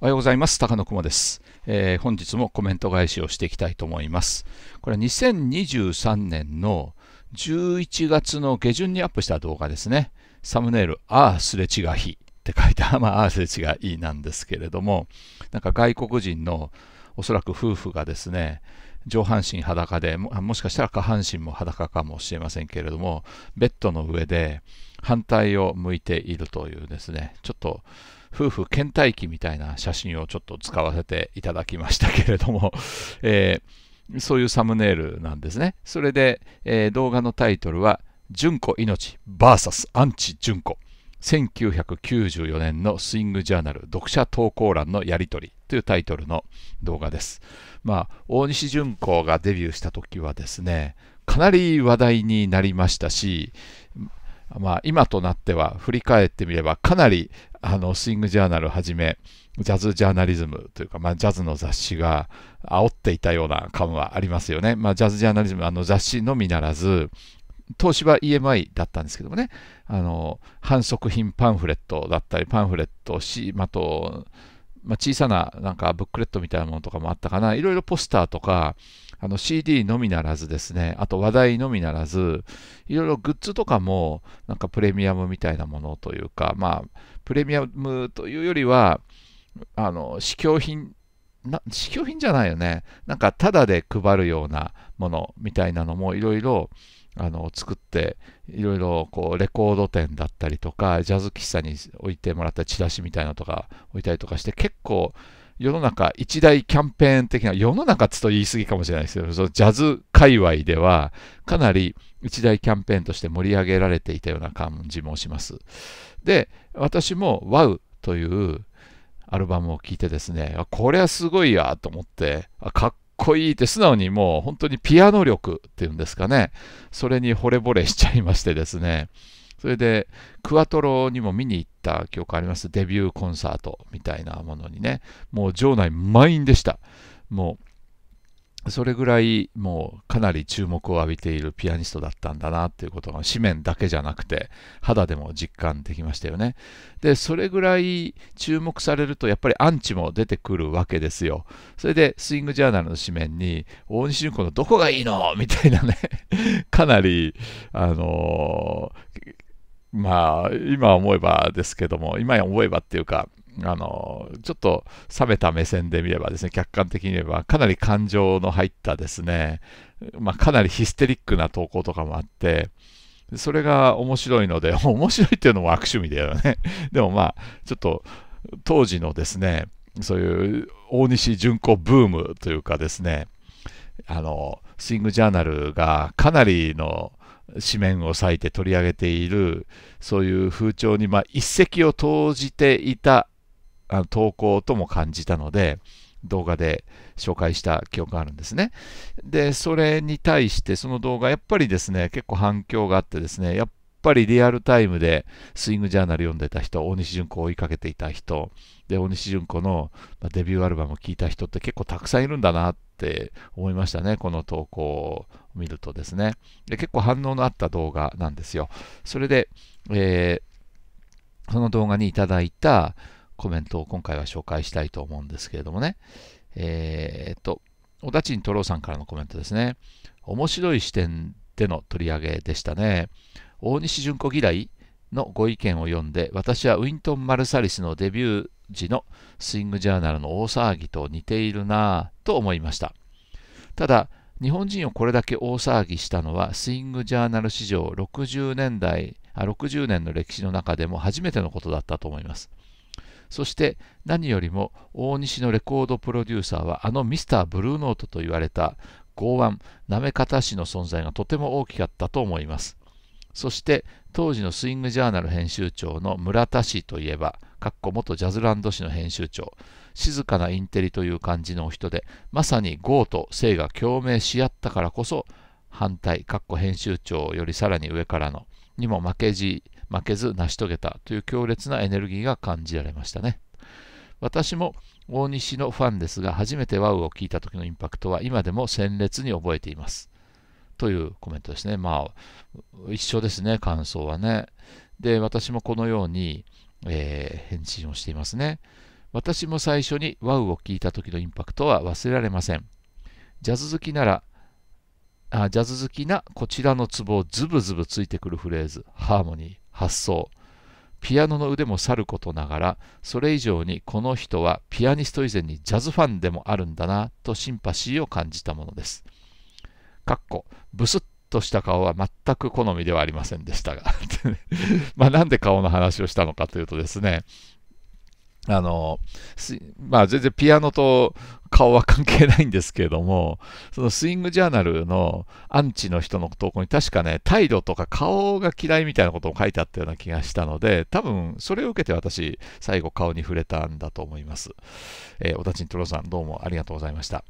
おはようございます。高野くもです、えー、本日もコメント返しをしていきたいと思います。これは2023年の11月の下旬にアップした動画ですね。サムネイル、あーすれ違いって書いた、まあ、あーすれ違いなんですけれども、なんか外国人のおそらく夫婦がですね、上半身裸でも、もしかしたら下半身も裸かもしれませんけれども、ベッドの上で反対を向いているというですね、ちょっと夫婦倦怠期みたいな写真をちょっと使わせていただきましたけれども、えー、そういうサムネイルなんですね。それで、えー、動画のタイトルは、純子命 VS アンチ純子。1994年のスイングジャーナル読者投稿欄のやりとりというタイトルの動画です。まあ、大西純子がデビューした時はですね、かなり話題になりましたし、まあ、今となっては振り返ってみればかなりあのスイングジャーナルはじめジャズジャーナリズムというか、まあ、ジャズの雑誌が煽っていたような感はありますよね。まあ、ジャズジャーナリズムあの雑誌のみならず東芝 EMI だったんですけどもねあの反則品パンフレットだったりパンフレットしあと、まあ、小さななんかブックレットみたいなものとかもあったかないろいろポスターとかあの CD のみならずですね、あと話題のみならず、いろいろグッズとかも、なんかプレミアムみたいなものというか、まあ、プレミアムというよりは、あの、試供品、な試供品じゃないよね。なんか、タダで配るようなものみたいなのも、いろいろ、あの作っていろいろこうレコード店だったりとかジャズ喫茶に置いてもらったチラシみたいなのとか置いたりとかして結構世の中一大キャンペーン的な、世の中つと言い過ぎかもしれないですけど、そのジャズ界隈ではかなり一大キャンペーンとして盛り上げられていたような感じもします。で、私も WOW というアルバムを聴いてですね、これはすごいやと思って、かっこいいって素直にもう本当にピアノ力っていうんですかね、それに惚れ惚れしちゃいましてですね、それで、クワトロにも見に行った記憶あります。デビューコンサートみたいなものにね、もう場内満員でした。もう、それぐらい、もうかなり注目を浴びているピアニストだったんだなっていうことが、紙面だけじゃなくて、肌でも実感できましたよね。で、それぐらい注目されると、やっぱりアンチも出てくるわけですよ。それで、スイングジャーナルの紙面に、大西純子のどこがいいのみたいなねかなり、あのーまあ、今思えばですけども、今思えばっていうか、あの、ちょっと冷めた目線で見ればですね、客観的に言えば、かなり感情の入ったですね、まあ、かなりヒステリックな投稿とかもあって、それが面白いので、面白いっていうのも悪趣味だよね。でもまあ、ちょっと当時のですね、そういう大西純子ブームというかですね、あの、スイングジャーナルがかなりの紙面を割いて取り上げているそういう風潮に、まあ、一石を投じていたあの投稿とも感じたので動画で紹介した記憶があるんですね。で、それに対してその動画やっぱりですね、結構反響があってですね、やっぱりリアルタイムでスイングジャーナル読んでた人、大西純子を追いかけていた人、で、大西純子のデビューアルバムを聴いた人って結構たくさんいるんだなって思いましたね、この投稿を見るとですね。で、結構反応のあった動画なんですよ。それで、えー、その動画にいただいたコメントを今回は紹介したいと思うんですけれどもね。えー、っと、小田陳太郎さんからのコメントですね。面白い視点での取り上げでしたね。大西純子嫌いのご意見を読んで、私はウィントン・マルサリスのデビュー時のスイングジャーナルの大騒ぎと似ているなぁと思いました。ただ、日本人をこれだけ大騒ぎしたのは、スイングジャーナル史上60年代、あ60年の歴史の中でも初めてのことだったと思います。そして何よりも大西のレコードプロデューサーはあのミスターブルーノートと言われた剛腕なめ方師の存在がとても大きかったと思います。そして当時のスイングジャーナル編集長の村田氏といえば、かっこ元ジャズランド氏の編集長、静かなインテリという感じのお人で、まさにーと性が共鳴し合ったからこそ、反対、かっこ編集長よりさらに上からの、にも負けじ、負けず成し遂げたという強烈なエネルギーが感じられましたね。私も大西のファンですが、初めてワウを聞いた時のインパクトは今でも鮮烈に覚えています。というコメントですね。まあ、一緒ですね、感想はね。で、私もこのように、えー、返信をしていますね。私も最初にワウを聞いた時のインパクトは忘れられません。ジャズ好きなら、あジャズ好きなこちらのツボをズブズブついてくるフレーズ、ハーモニー、発想。ピアノの腕もさることながら、それ以上にこの人はピアニスト以前にジャズファンでもあるんだなとシンパシーを感じたものです。かっこ、ブスッとした顔は全く好みではありませんでしたが まあなんで顔の話をしたのかというとですね、あの、まあ全然ピアノと顔は関係ないんですけれども、そのスイングジャーナルのアンチの人の投稿に確かね、態度とか顔が嫌いみたいなことを書いてあったような気がしたので、多分それを受けて私、最後顔に触れたんだと思います。えー、お太ちにとろさん、どうもありがとうございました。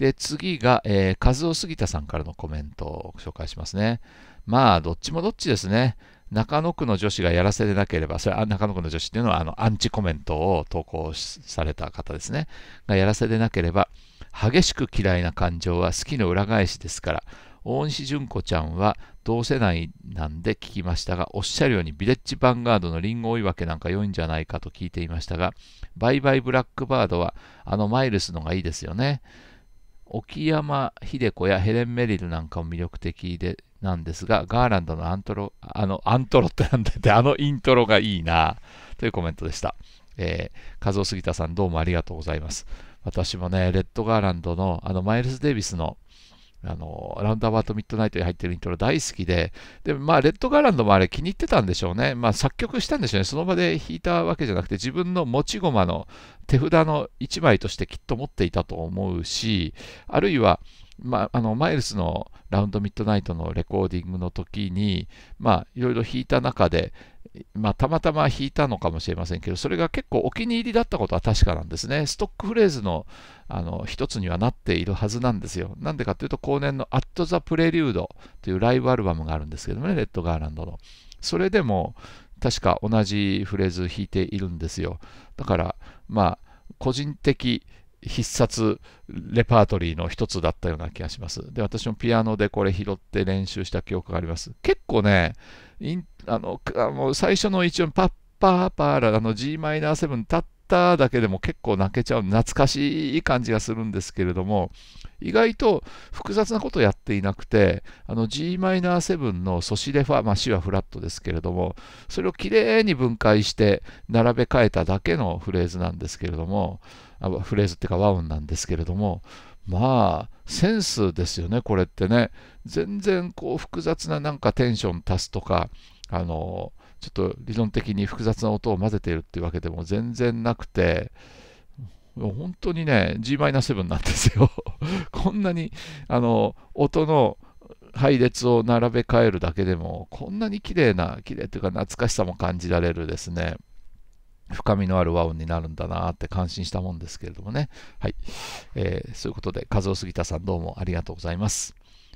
で、次が、えー、和夫杉田さんからのコメントを紹介しますね。まあ、どっちもどっちですね。中野区の女子がやらせでなければ、それは中野区の女子っていうのはあのアンチコメントを投稿された方ですね、がやらせでなければ、激しく嫌いな感情は好きの裏返しですから、大西純子ちゃんは同世代なんで聞きましたが、おっしゃるようにビレッジヴァンガードのリンゴ追い分けなんか良いんじゃないかと聞いていましたが、バイバイブラックバードはあのマイルスのがいいですよね。沖山秀子やヘレン・メリルなんかも魅力的でなんですが、ガーランドのアントロ、あの、アントロってなんだって、あのイントロがいいなというコメントでした。えー、和夫杉田さんどうもありがとうございます。私もね、レッドガーランドの、あの、マイルス・デイビスの、あの、ラウンドアバートミッドナイトに入ってるイントロ大好きで、で、まあ、レッドガーランドもあれ気に入ってたんでしょうね。まあ、作曲したんでしょうね。その場で弾いたわけじゃなくて、自分の持ち駒の手札の一枚としてきっと持っていたと思うし、あるいは、まあ、あのマイルスのラウンドミッドナイトのレコーディングの時に、まあ、いろいろ弾いた中で、まあ、たまたま弾いたのかもしれませんけど、それが結構お気に入りだったことは確かなんですね。ストックフレーズのあの一つにはなっているはずなんですよ。なんでかというと、後年のアット・ザ・プレリュード」というライブアルバムがあるんですけどね、レッド・ガーランドの。それでも、確か同じフレーズ弾いているんですよ。だから、まあ、個人的、必殺レパートリーの一つだったような気がします。で、私もピアノでこれ拾って練習した記憶があります。結構ね、あのあの最初の一音、パッパーパーラ、あの Gm7 マイナたっただけでも結構泣けちゃう、懐かしい感じがするんですけれども、意外と複雑なことをやっていなくて、あの Gm7 のソシレファ、まあ、C はフラットですけれども、それをきれいに分解して並べ替えただけのフレーズなんですけれども、フレーズっていうか和音なんですけれどもまあセンスですよねこれってね全然こう複雑ななんかテンション足すとかあのちょっと理論的に複雑な音を混ぜているっていうわけでも全然なくて本当にね Gm7 なんですよ こんなにあの音の配列を並べ替えるだけでもこんなに綺麗な綺麗というか懐かしさも感じられるですね深みのある和音になるんだなって感心したもんですけれどもね。はい。えー、そういうことで、和夫杉田さんどうもありがとうございます。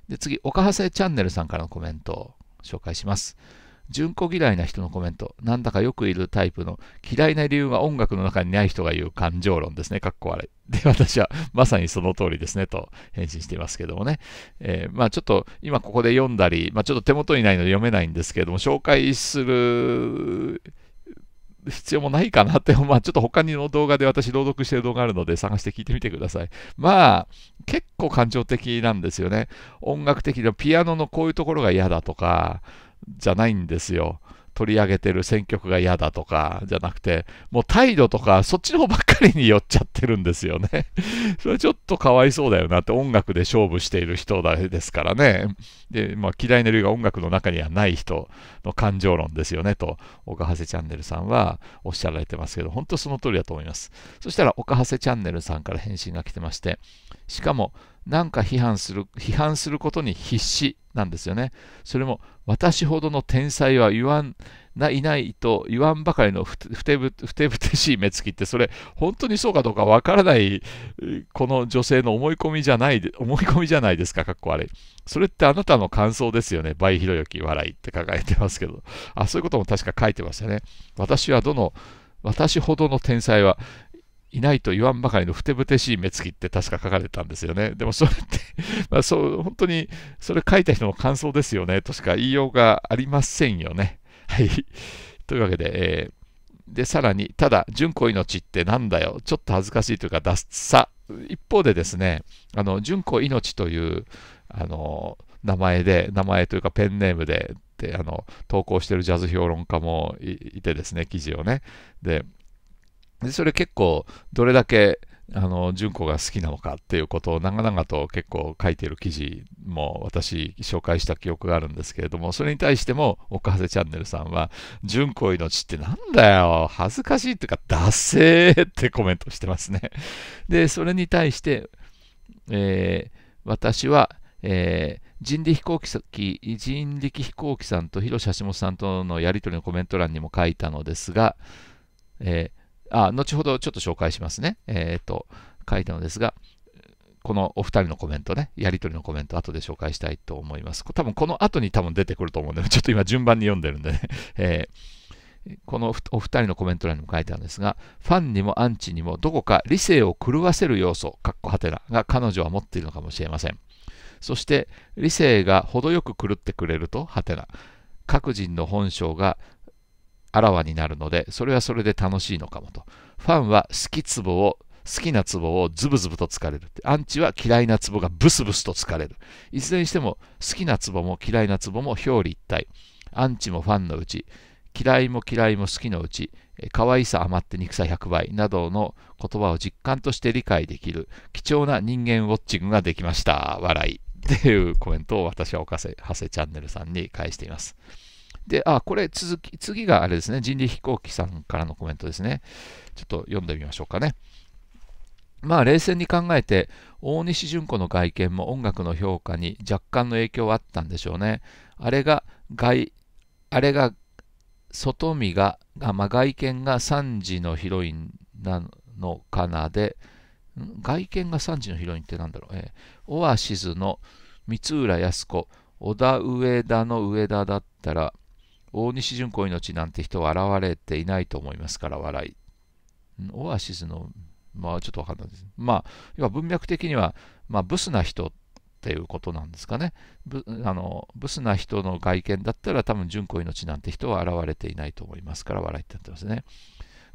で、次、岡長チャンネルさんからのコメントを紹介します。純子嫌いな人のコメント。なんだかよくいるタイプの嫌いな理由が音楽の中にない人が言う感情論ですね。かっこ悪い。で、私はまさにその通りですねと返信していますけどもね。えー、まあちょっと今ここで読んだり、まあちょっと手元にないので読めないんですけれども、紹介する必要もないかなって、まあ、ちょっと他の動画で私朗読してる動画あるので探して聞いてみてください。まあ、結構感情的なんですよね。音楽的なピアノのこういうところが嫌だとか、じゃないんですよ。取り上げてる選曲が嫌だとかじゃなくて、もう態度とかそっちの方ばっかりに寄っちゃってるんですよね。それちょっとかわいそうだよなって音楽で勝負している人ですからね。で、まあ、嫌いな理由が音楽の中にはない人の感情論ですよねと、岡長チャンネルさんはおっしゃられてますけど、本当その通りだと思います。そしたら岡長チャンネルさんから返信が来てまして、しかも、なんか批判する、批判することに必死なんですよね。それも、私ほどの天才は言わん、ないないと言わんばかりのふてぶてしい目つきって、それ、本当にそうかどうかわからない、この女性の思い込みじゃない、思い込みじゃないですか、かっこ悪い。それってあなたの感想ですよね。倍広ろき笑いって書かれてますけど。あ、そういうことも確か書いてましたね。私はどの、私ほどの天才はいないと言わんばかりのふてぶてしい目つきって確か書かれたんですよね。でもそれって まあそう、本当にそれ書いた人の感想ですよねとしか言いようがありませんよね。はい。というわけで、えー、で、さらに、ただ、純子命ってなんだよ。ちょっと恥ずかしいというか、ダッサ。一方でですね、あの、純子命という、あの、名前で、名前というかペンネームで、であの投稿してるジャズ評論家もいてですね、記事をね。で、でそれ結構どれだけあの純子が好きなのかっていうことを長々と結構書いてる記事も私紹介した記憶があるんですけれどもそれに対しても岡瀬チャンネルさんは「純子命ってなんだよ恥ずかしい」っていうか「ダセー」ってコメントしてますねでそれに対して、えー、私は、えー人力飛行機人力飛行機さんと広瀬橋本さんとのやり取りのコメント欄にも書いたのですが、えーあ、後ほどちょっと紹介しますね。えっ、ー、と、書いたのですが、このお二人のコメントね、やりとりのコメント、後で紹介したいと思います。多分この後に多分出てくると思うんで、ちょっと今順番に読んでるんでね。えー、このお二人のコメント欄にも書いてあるんですが、ファンにもアンチにもどこか理性を狂わせる要素、かっこはてな、が彼女は持っているのかもしれません。そして理性が程よく狂ってくれると、はてな。各人の本性があらわになるので、それはそれで楽しいのかもと。ファンは好きツボを、好きなツボをズブズブと疲れる。アンチは嫌いなツボがブスブスと疲れる。いずれにしても、好きなツボも嫌いなツボも表裏一体。アンチもファンのうち、嫌いも嫌いも好きのうち、可愛さ余って憎さ100倍などの言葉を実感として理解できる貴重な人間ウォッチングができました。笑い。っていうコメントを私はおかせ、はせチャンネルさんに返しています。で、あ、これ続き、次があれですね、人力飛行機さんからのコメントですね。ちょっと読んでみましょうかね。まあ冷静に考えて大西純子の外見も音楽の評価に若干の影響はあったんでしょうね。あれが外、あれが外見が、あまあ、外見が3時のヒロインなのかなで、外見が3時のヒロインってなんだろう、えー、オアシズの三浦靖子、小田上田の上田だったら、大西純子命なんて人は現れていないと思いますから笑い。オアシスの、まあちょっとわかんないです。まあ、要は文脈的には、まあ、ブスな人っていうことなんですかね。ブあのブスな人の外見だったら多分純子命なんて人は現れていないと思いますから笑いってなってますね。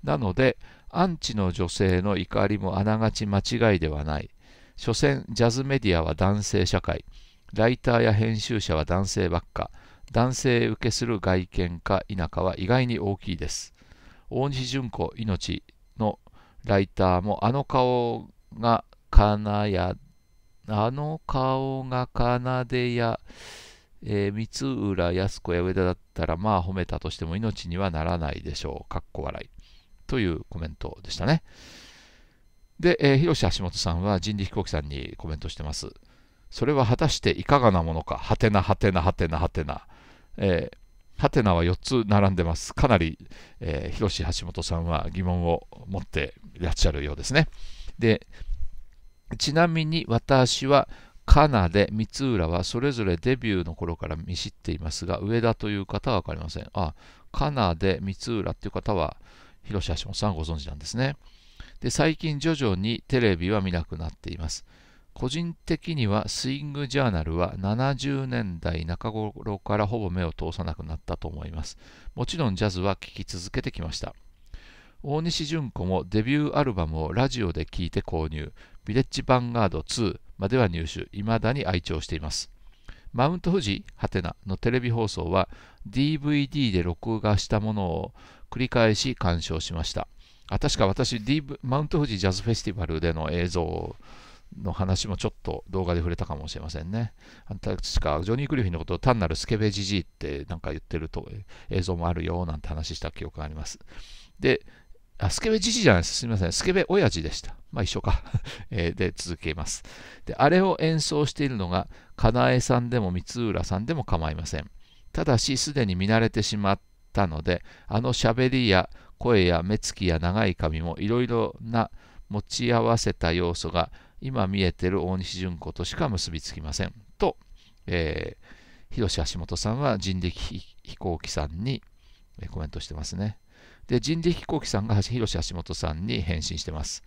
なので、アンチの女性の怒りもあながち間違いではない。所詮、ジャズメディアは男性社会。ライターや編集者は男性ばっか。男性受けする外見か否かは意外に大きいです。大西純子命のライターもあの顔がなやあの顔が奏でや、えー、三浦靖子や上田だったらまあ褒めたとしても命にはならないでしょう。かっこ笑い。というコメントでしたね。で、えー、広瀬橋本さんは人力飛行機さんにコメントしてます。それは果たしていかがなものか。はてなはてなはてなはてな。えハテナは4つ並んでます。かなり、えー、広志橋本さんは疑問を持っていらっしゃるようですね。で、ちなみに私は、カナで光浦はそれぞれデビューの頃から見知っていますが、上田という方は分かりません。あ、カナで光浦っていう方は、広瀬橋本さんご存知なんですね。で、最近徐々にテレビは見なくなっています。個人的にはスイングジャーナルは70年代中頃からほぼ目を通さなくなったと思います。もちろんジャズは聴き続けてきました。大西純子もデビューアルバムをラジオで聴いて購入、ヴィレッジヴァンガード2までは入手、未だに愛聴しています。マウント富士ハテナのテレビ放送は DVD で録画したものを繰り返し鑑賞しました。あ確か私、D、マウント富士ジャズフェスティバルでの映像をの話もちょっと動画で触れたかもしれませんね。確か、ジョニー・クリフィンのことを単なるスケベジジイってなんか言ってると映像もあるよなんて話した記憶があります。で、あスケベじじじゃないです。すみません。スケベ親父でした。まあ一緒か。えで、続けます。で、あれを演奏しているのが、かなえさんでも光浦さんでも構いません。ただし、すでに見慣れてしまったので、あの喋りや声や目つきや長い髪もいろいろな持ち合わせた要素が今見えてる大西純子としか結びつきませんと、えー、広橋本さんは人力飛行機さんにコメントしてますね。で、人力飛行機さんが広橋本さんに返信してます。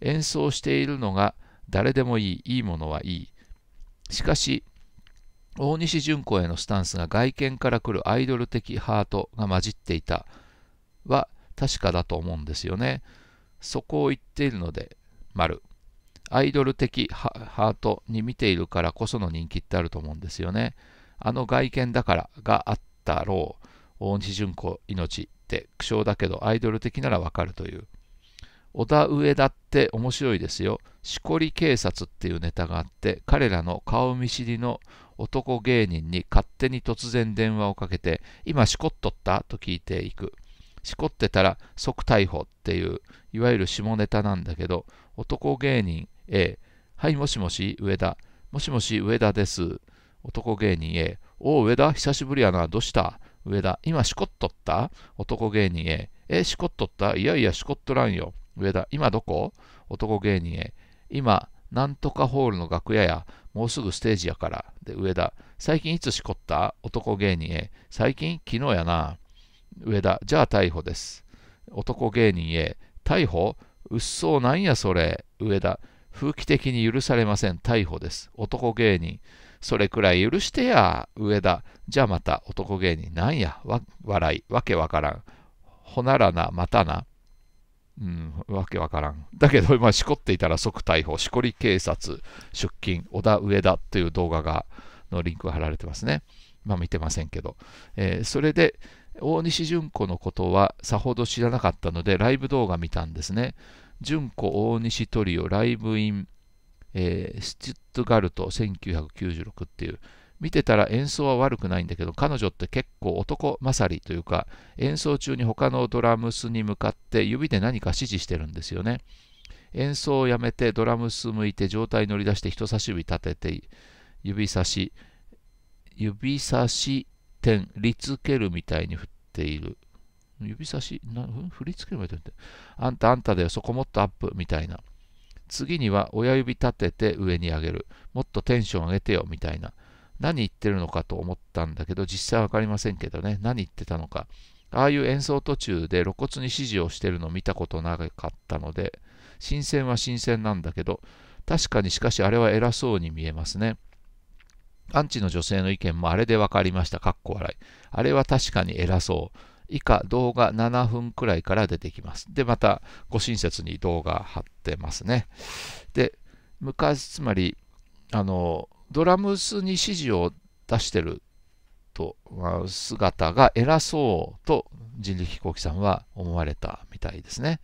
演奏しているのが誰でもいい、いいものはいい。しかし、大西純子へのスタンスが外見から来るアイドル的ハートが混じっていたは確かだと思うんですよね。そこを言っているので、丸。アイドル的ハートに見ているからこその人気ってあると思うんですよね。あの外見だからがあったろう。大西純子命って苦笑だけどアイドル的ならわかるという。小田上田って面白いですよ。しこり警察っていうネタがあって、彼らの顔見知りの男芸人に勝手に突然電話をかけて、今しこっとったと聞いていく。しこってたら即逮捕っていう、いわゆる下ネタなんだけど、男芸人 A、はい、もしもし、上田。もしもし、上田です。男芸人 A、おう、上田、久しぶりやな、どうした上田、今、しこっとった男芸人 A、え、しこっとったいやいや、しこっとらんよ。上田、今どこ男芸人 A、今、なんとかホールの楽屋や、もうすぐステージやから。で、上田、最近いつしこった男芸人 A、最近昨日やな。上田、じゃあ逮捕です。男芸人 A、逮捕うっそうなんやそれ。上田、風紀的に許されません。逮捕です。男芸人。それくらい許してや、上田。じゃあまた、男芸人。なんや、笑い。わけわからん。ほならな、またな。うん、わけわからん。だけど、今、しこっていたら即逮捕。しこり警察、出勤、小田上田という動画が、のリンクが貼られてますね。まあ、見てませんけど。えー、それで、大西純子のことはさほど知らなかったので、ライブ動画見たんですね。純子大西トリオライブイン、えー、スチュットガルト1996っていう、見てたら演奏は悪くないんだけど、彼女って結構男勝りというか、演奏中に他のドラムスに向かって指で何か指示してるんですよね。演奏をやめてドラムス向いて状態乗り出して人差し指立てて指差し指差し点りつけるみたいに振っている指差し、な振り付けるまであんたあんただよ、そこもっとアップみたいな。次には親指立てて上に上げる。もっとテンション上げてよみたいな。何言ってるのかと思ったんだけど、実際わかりませんけどね、何言ってたのか。ああいう演奏途中で露骨に指示をしてるの見たことなかったので、新鮮は新鮮なんだけど、確かにしかしあれは偉そうに見えますね。アンチの女性の意見もあれで分かりました。かっこ笑い。あれは確かに偉そう。以下動画7分くらいから出てきます。で、またご親切に動画貼ってますね。で、昔、つまり、あの、ドラムスに指示を出してると、まあ、姿が偉そうと人力飛行機さんは思われたみたいですね。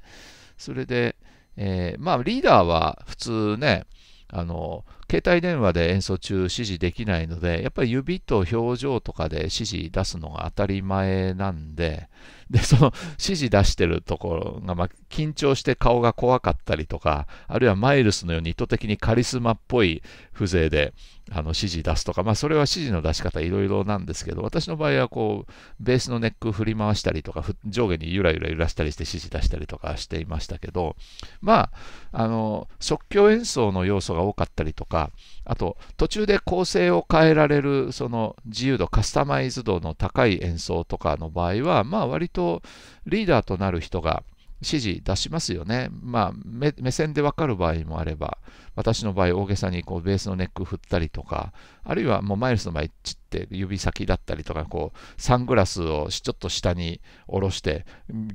それで、えー、まあリーダーは普通ね、あの、携帯電話で演奏中指示できないので、やっぱり指と表情とかで指示出すのが当たり前なんで、で、その指示出してるところが、まあ、緊張して顔が怖かったりとか、あるいはマイルスのように意図的にカリスマっぽい風情で、あの指示出すとか、まあ、それは指示の出し方いろいろなんですけど、私の場合はこう、ベースのネック振り回したりとか、上下にゆらゆら揺らしたりして指示出したりとかしていましたけど、まあ、あの、即興演奏の要素が多かったりとか、あと、途中で構成を変えられる、その自由度、カスタマイズ度の高い演奏とかの場合は、まあ、割とリーダーとなる人が、指示出しますよね。まあ、目線でわかる場合もあれば、私の場合、大げさにこうベースのネック振ったりとか、あるいはもうマイルスの場合、チって指先だったりとか、こう、サングラスをちょっと下に下ろして、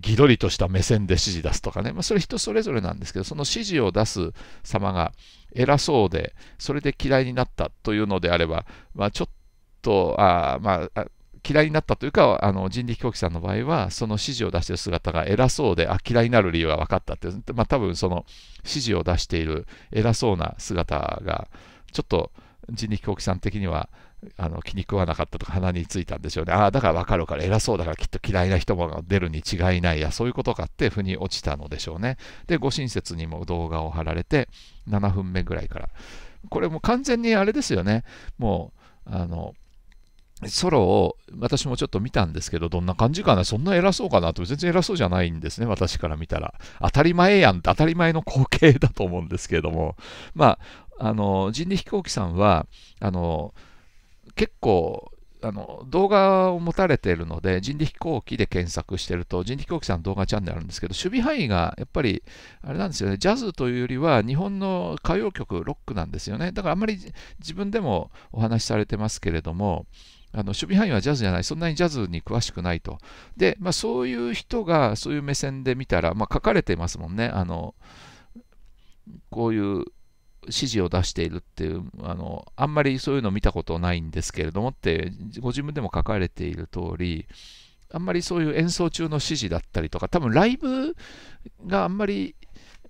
ぎどりとした目線で指示出すとかね、まあ、それ人それぞれなんですけど、その指示を出す様が偉そうで、それで嫌いになったというのであれば、まあ、ちょっと、とあまあ嫌いになったというか、あの人力飛行機さんの場合は、その指示を出している姿が偉そうで、あ嫌いになる理由が分かったって、まあ、多分その指示を出している偉そうな姿が、ちょっと人力飛行機さん的にはあの気に食わなかったとか鼻についたんでしょうね。ああ、だから分かるから偉そうだからきっと嫌いな人も出るに違いないや、そういうことかって腑に落ちたのでしょうね。で、ご親切にも動画を貼られて、7分目ぐらいから。これも完全にあれですよね。もう、あの、ソロを私もちょっと見たんですけど、どんな感じかな、そんな偉そうかなと、全然偉そうじゃないんですね、私から見たら。当たり前やん、って当たり前の光景だと思うんですけれども、まあ、あの人力飛行機さんは、あの結構、あの動画を持たれているので、人力飛行機で検索してると、人力飛行機さんの動画チャンネルあるんですけど、守備範囲がやっぱり、あれなんですよね、ジャズというよりは日本の歌謡曲、ロックなんですよね。だからあんまり自分でもお話しされてますけれども、あの守備範囲はジャズじゃない、そんなにジャズに詳しくないと。で、まあ、そういう人がそういう目線で見たら、まあ、書かれてますもんね。あのこういう指示を出しているっていうあの、あんまりそういうの見たことないんですけれどもって、ご自分でも書かれている通り、あんまりそういう演奏中の指示だったりとか、多分ライブがあんまり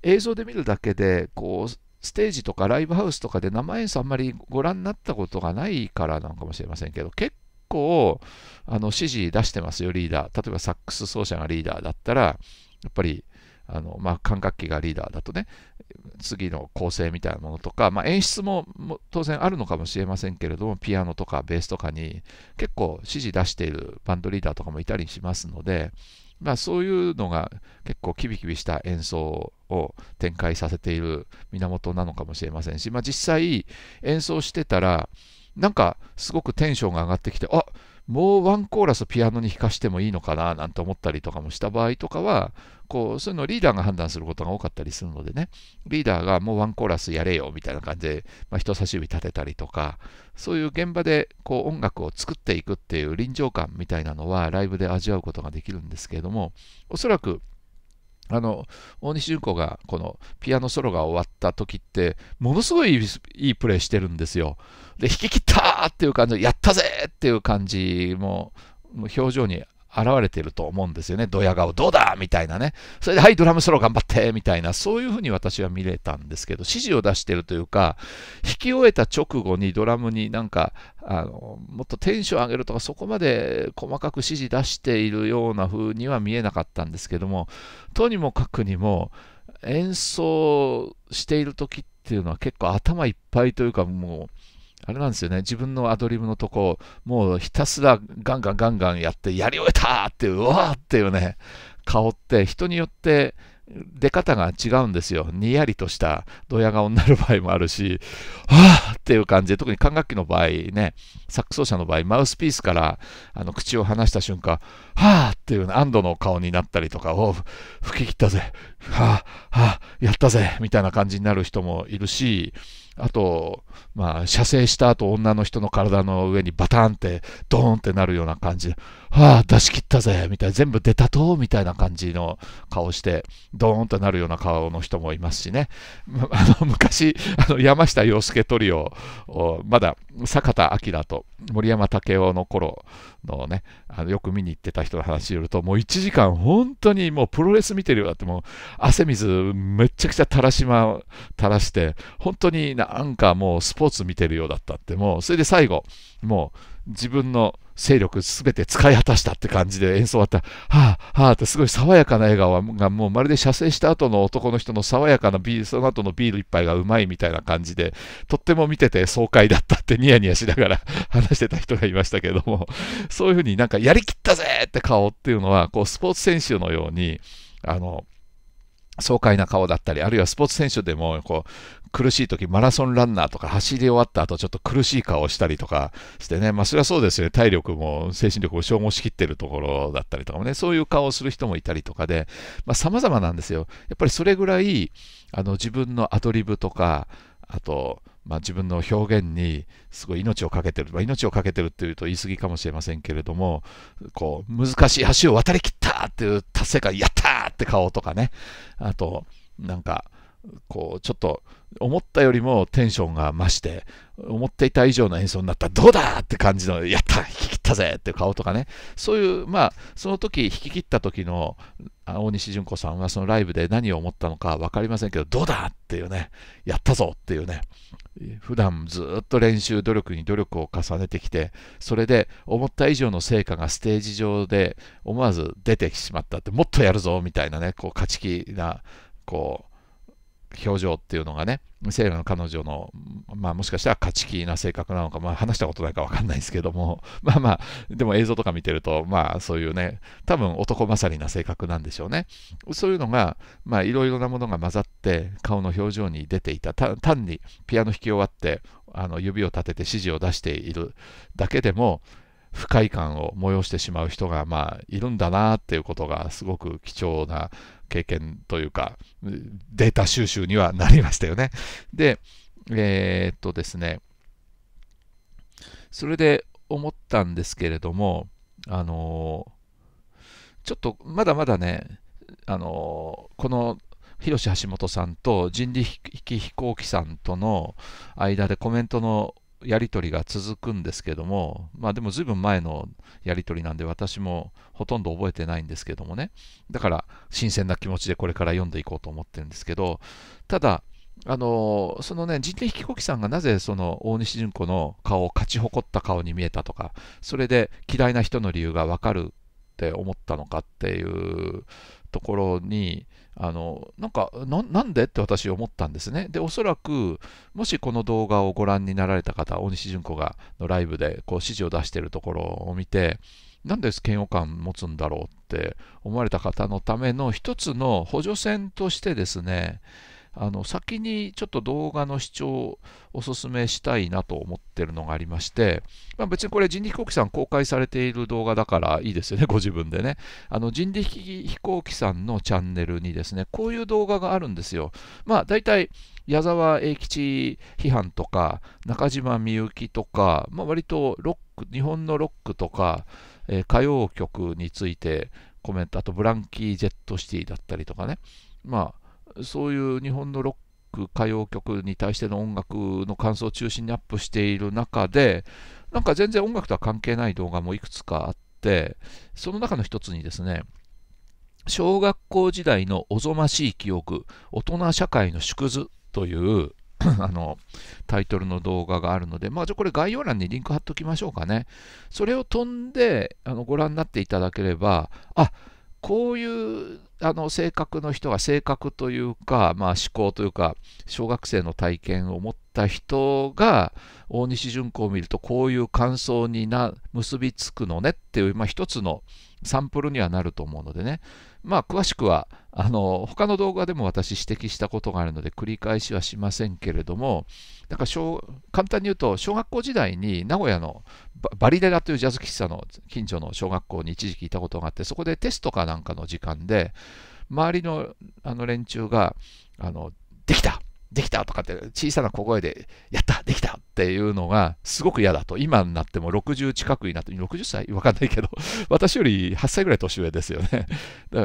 映像で見るだけで、こう、ステージとかライブハウスとかで生演奏あんまりご覧になったことがないからなのかもしれませんけど、結構あの指示出してますよ、リーダー。例えばサックス奏者がリーダーだったら、やっぱりあの、まあ、管楽器がリーダーだとね、次の構成みたいなものとか、まあ、演出も当然あるのかもしれませんけれども、ピアノとかベースとかに結構指示出しているバンドリーダーとかもいたりしますので、まあ、そういうのが結構キビキビした演奏を展開させている源なのかもしれませんし、まあ、実際演奏してたらなんかすごくテンションが上がってきてあもうワンコーラスピアノに弾かしてもいいのかななんて思ったりとかもした場合とかは、こう、そういうのをリーダーが判断することが多かったりするのでね、リーダーがもうワンコーラスやれよみたいな感じで、まあ、人差し指立てたりとか、そういう現場でこう音楽を作っていくっていう臨場感みたいなのはライブで味わうことができるんですけれども、おそらくあの大西純子がこのピアノソロが終わった時ってものすごいいいプレーしてるんですよ。で弾き切ったっていう感じやったぜっていう感じも表情に現れてると思うんですよね。ドヤ顔、どうだみたいなね。それで、はい、ドラムソロ頑張ってみたいな、そういうふうに私は見れたんですけど、指示を出してるというか、弾き終えた直後にドラムになんか、あのもっとテンション上げるとか、そこまで細かく指示出しているような風には見えなかったんですけども、とにもかくにも、演奏している時っていうのは結構頭いっぱいというか、もう、あれなんですよね、自分のアドリブのとこ、もうひたすらガンガンガンガンやって、やり終えカーってうわーっていうね顔って人によって出方が違うんですよ。にやりとしたドヤ顔になる場合もあるし、はあっていう感じで、特に管楽器の場合ね、サック奏者の場合、マウスピースからあの口を離した瞬間、はあっていう安堵の顔になったりとか、を吹き切ったぜ、はあはあやったぜ、みたいな感じになる人もいるし、あと、まあ、射精した後女の人の体の上にバタンってドーンってなるような感じで、はあ、出し切ったぜみたいな、全部出たとみたいな感じの顔して、ドーンってなるような顔の人もいますしね、あの昔、あの山下洋介トリオまだ坂田明と森山武雄の頃のね、あのよく見に行ってた人の話によると、もう1時間、本当にもうプロレス見てるようって、もう汗水めちゃくちゃ垂らしま、垂らして、本当になんかもうスポーツ見てるようだったってもうそれで最後もう自分の勢力すべて使い果たしたって感じで演奏終わったら、はあ、はあってすごい爽やかな笑顔がもうまるで射精した後の男の人の爽やかなビール、その後のビール一杯がうまいみたいな感じで、とっても見てて爽快だったってニヤニヤしながら 話してた人がいましたけども、そういうふうになんかやりきったぜって顔っていうのは、こうスポーツ選手のように、あの、爽快な顔だったり、あるいはスポーツ選手でも、こう、苦しい時、マラソンランナーとか走り終わった後、ちょっと苦しい顔をしたりとかしてね、まあ、それはそうですよね。体力も精神力を消耗しきってるところだったりとかもね、そういう顔をする人もいたりとかで、まあ、様々なんですよ。やっぱりそれぐらい、あの、自分のアドリブとか、あと、まあ、自分の表現にすごい命をかけてる、まあ、命をかけてるっていうと言い過ぎかもしれませんけれどもこう難しい橋を渡りきっーっていう達成感、やったーって顔とかね。あと、なんか、こう、ちょっと思ったよりもテンションが増して、思っていた以上の演奏になった、どうだって感じの、やった弾き切ったぜって顔とかね、そういう、まあ、その時弾き切った時の大西純子さんはそのライブで何を思ったのか分かりませんけど、どうだっていうね、やったぞっていうね、普段ずっと練習、努力に努力を重ねてきて、それで思った以上の成果がステージ上で思わず出てしまったって、もっとやるぞみたいなね、こう、勝ち気な、こう、表情っていうのがね、セレナの彼女の、まあもしかしたら勝ち気な性格なのか、まあ話したことないかわかんないですけども、まあまあ、でも映像とか見てると、まあそういうね、多分男勝りな性格なんでしょうね。そういうのが、まあいろいろなものが混ざって顔の表情に出ていた。た単にピアノ弾き終わって、あの指を立てて指示を出しているだけでも、不快感を催してしまう人が、まあ、いるんだなっていうことがすごく貴重な経験というか、データ収集にはなりましたよね。で、えー、っとですね、それで思ったんですけれども、あのー、ちょっとまだまだね、あのー、この広瀬橋本さんと人力飛行機さんとの間でコメントのやり取りが続くんですけども、まあでも随分前のやり取りなんで私もほとんど覚えてないんですけどもね、だから新鮮な気持ちでこれから読んでいこうと思ってるんですけど、ただ、あのそのね、人力飛行機さんがなぜその大西純子の顔を勝ち誇った顔に見えたとか、それで嫌いな人の理由がわかるって思ったのかっていうところにあのなんかなんでって私思ったんですね。でおそらくもしこの動画をご覧になられた方大西純子がのライブでこう指示を出してるところを見てなんで嫌悪感持つんだろうって思われた方のための一つの補助線としてですねあの先にちょっと動画の視聴をお勧めしたいなと思ってるのがありまして、まあ、別にこれ人力飛行機さん公開されている動画だからいいですよね、ご自分でね。あの人力飛行機さんのチャンネルにですね、こういう動画があるんですよ。まあ大体矢沢永吉批判とか、中島みゆきとか、まあ、割とロック、日本のロックとか、えー、歌謡曲についてコメント、あとブランキー・ジェット・シティだったりとかね、まあそういう日本のロック歌謡曲に対しての音楽の感想を中心にアップしている中でなんか全然音楽とは関係ない動画もいくつかあってその中の一つにですね小学校時代のおぞましい記憶大人社会の縮図という あのタイトルの動画があるので、まあ、じゃこれ概要欄にリンク貼っときましょうかね。それを飛んであのご覧になっていただければ、あこういうあの性格の人が性格というか、まあ、思考というか小学生の体験を持っった人が大西純子を見るとこういう感想にな結びつくのねっていう、まあ、一つのサンプルにはなると思うのでね、まあ、詳しくはあの他の動画でも私指摘したことがあるので繰り返しはしませんけれどもだから小簡単に言うと小学校時代に名古屋のバリデラというジャズ喫茶の近所の小学校に一時期いたことがあってそこでテストかなんかの時間で周りのあの連中があのできたできたとかって小さな小声で、やったできたっていうのがすごく嫌だと。今になっても60近くになって、60歳わかんないけど、私より8歳ぐらい年上ですよね。だか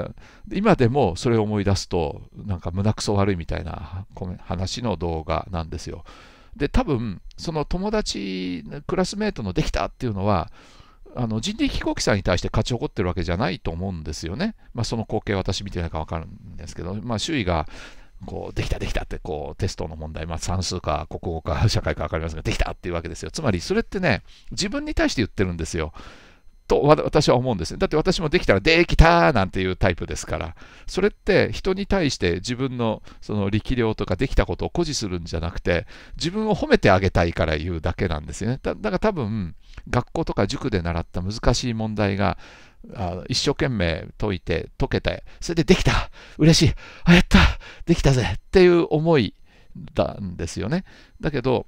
ら今でもそれを思い出すと、なんか胸くそ悪いみたいな話の動画なんですよ。で、多分、その友達、クラスメートのできたっていうのは、あの人力飛行機さんに対して勝ち誇ってるわけじゃないと思うんですよね。まあ、その光景私見てないか分かるんですけど、まあ、周囲がこう、できたできたって、こう、テストの問題、まあ、算数か国語か社会か分かりませんが、できたっていうわけですよ。つまり、それってね、自分に対して言ってるんですよ。と私は思うんですね。だって私もできたらできたなんていうタイプですから、それって人に対して自分のその力量とかできたことを誇示するんじゃなくて、自分を褒めてあげたいから言うだけなんですよね。だから多分、学校とか塾で習った難しい問題が、あ一生懸命解いて、解けて、それでできた嬉しいあやっできたぜっていう思いなんですよね。だけど、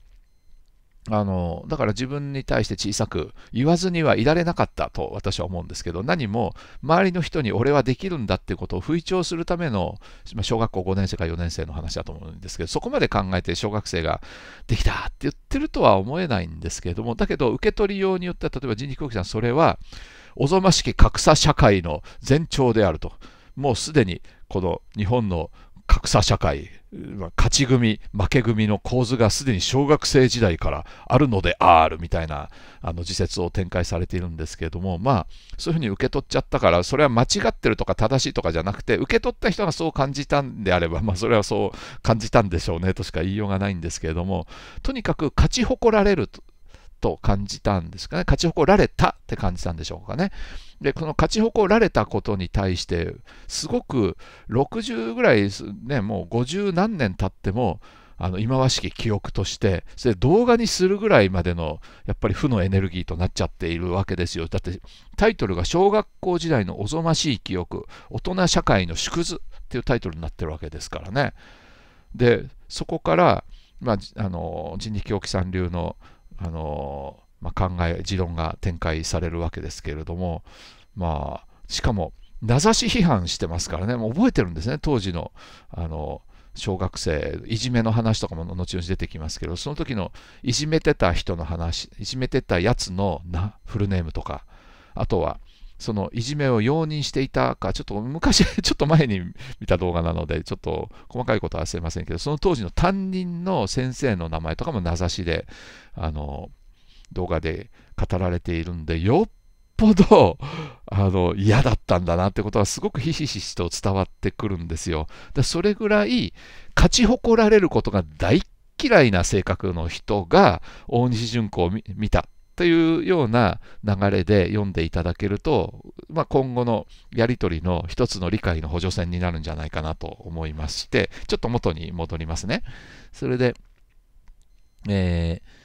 あのだから自分に対して小さく言わずにはいられなかったと私は思うんですけど何も周りの人に俺はできるんだっていうことを吹聴するための小学校5年生か4年生の話だと思うんですけどそこまで考えて小学生ができたって言ってるとは思えないんですけれどもだけど受け取りようによっては例えば人力空気さんそれはおぞましき格差社会の前兆であるともうすでにこの日本の格差社会、勝ち組、負け組の構図がすでに小学生時代からあるのであるみたいなあの自説を展開されているんですけれども、まあ、そういうふうに受け取っちゃったから、それは間違ってるとか正しいとかじゃなくて、受け取った人がそう感じたんであれば、まあ、それはそう感じたんでしょうねとしか言いようがないんですけれども、とにかく勝ち誇られると感じたんですかね。勝ち誇られたって感じたんでしょうかね。で、この勝ち誇られたことに対して、すごく60ぐらい、ね、もう50何年経っても、あの忌まわしき記憶として、それ動画にするぐらいまでのやっぱり負のエネルギーとなっちゃっているわけですよ。だってタイトルが小学校時代のおぞましい記憶、大人社会の縮図っていうタイトルになってるわけですからね。で、そこから、まあ、あの人力記憶さん流のあのまあ、考え、持論が展開されるわけですけれども、まあ、しかも、名指し批判してますからね、もう覚えてるんですね、当時の、あの、小学生、いじめの話とかも後々出てきますけど、その時のいじめてた人の話、いじめてたやつのなフルネームとか、あとはそのいじめを容認していたか、ちょっと昔、ちょっと前に見た動画なので、ちょっと細かいことは忘れませんけど、その当時の担任の先生の名前とかも名指しで、あの、動画で語られているんで、よっぽど、あの、嫌だったんだなってことはすごくひしひしと伝わってくるんですよ。だそれぐらい、勝ち誇られることが大嫌いな性格の人が、大西純子を見た。というような流れで読んでいただけると、まあ、今後のやり取りの一つの理解の補助線になるんじゃないかなと思いまして、ちょっと元に戻りますね。それで、えー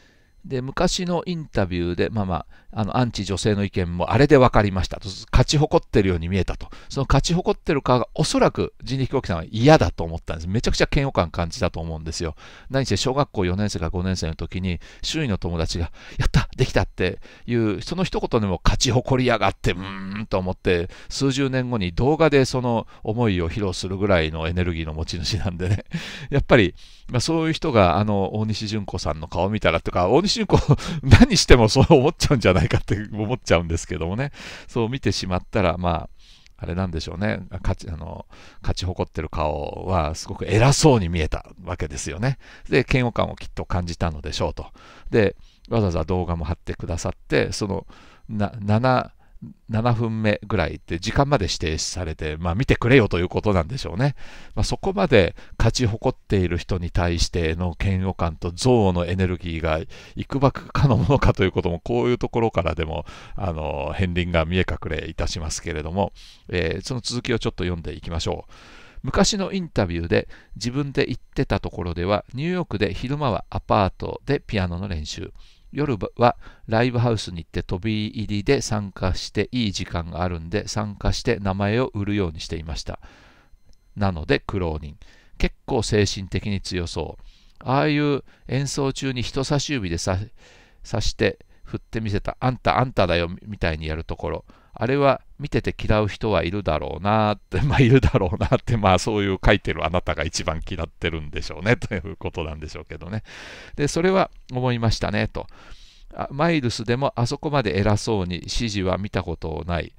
で昔のインタビューで、まあまあ、あのアンチ女性の意見もあれで分かりましたと、勝ち誇ってるように見えたと、その勝ち誇ってる顔がおそらく人力飛行機さんは嫌だと思ったんです。めちゃくちゃ嫌悪感感じたと思うんですよ。何せ小学校4年生か5年生の時に、周囲の友達が、やったできたっていう、その一言でも勝ち誇りやがって、うーんと思って、数十年後に動画でその思いを披露するぐらいのエネルギーの持ち主なんでね、やっぱり、まあ、そういう人があの大西純子さんの顔を見たらとか、大西終こう、何してもそう思っちゃうんじゃないかって思っちゃうんですけどもね、そう見てしまったら、まあ、あれなんでしょうね勝ちあの勝ち誇ってる顔はすごく偉そうに見えたわけですよね。で嫌悪感をきっと感じたのでしょうと。でわざわざ動画も貼ってくださってそのな7 7分目ぐらいって時間まで指定されて、まあ、見てくれよということなんでしょうね、まあ、そこまで勝ち誇っている人に対しての嫌悪感と憎悪のエネルギーがいくばくかのものかということもこういうところからでもあの片鱗が見え隠れいたしますけれども、えー、その続きをちょっと読んでいきましょう昔のインタビューで自分で言ってたところではニューヨークで昼間はアパートでピアノの練習夜はライブハウスに行って飛び入りで参加していい時間があるんで参加して名前を売るようにしていましたなので苦労人結構精神的に強そうああいう演奏中に人差し指で刺して振ってみせたあんたあんただよみたいにやるところあれは見てて嫌う人はいるだろうなって、まあいるだろうなって、まあそういう書いてるあなたが一番嫌ってるんでしょうね ということなんでしょうけどね。で、それは思いましたねと。マイルスでもあそこまで偉そうに指示は見たことない。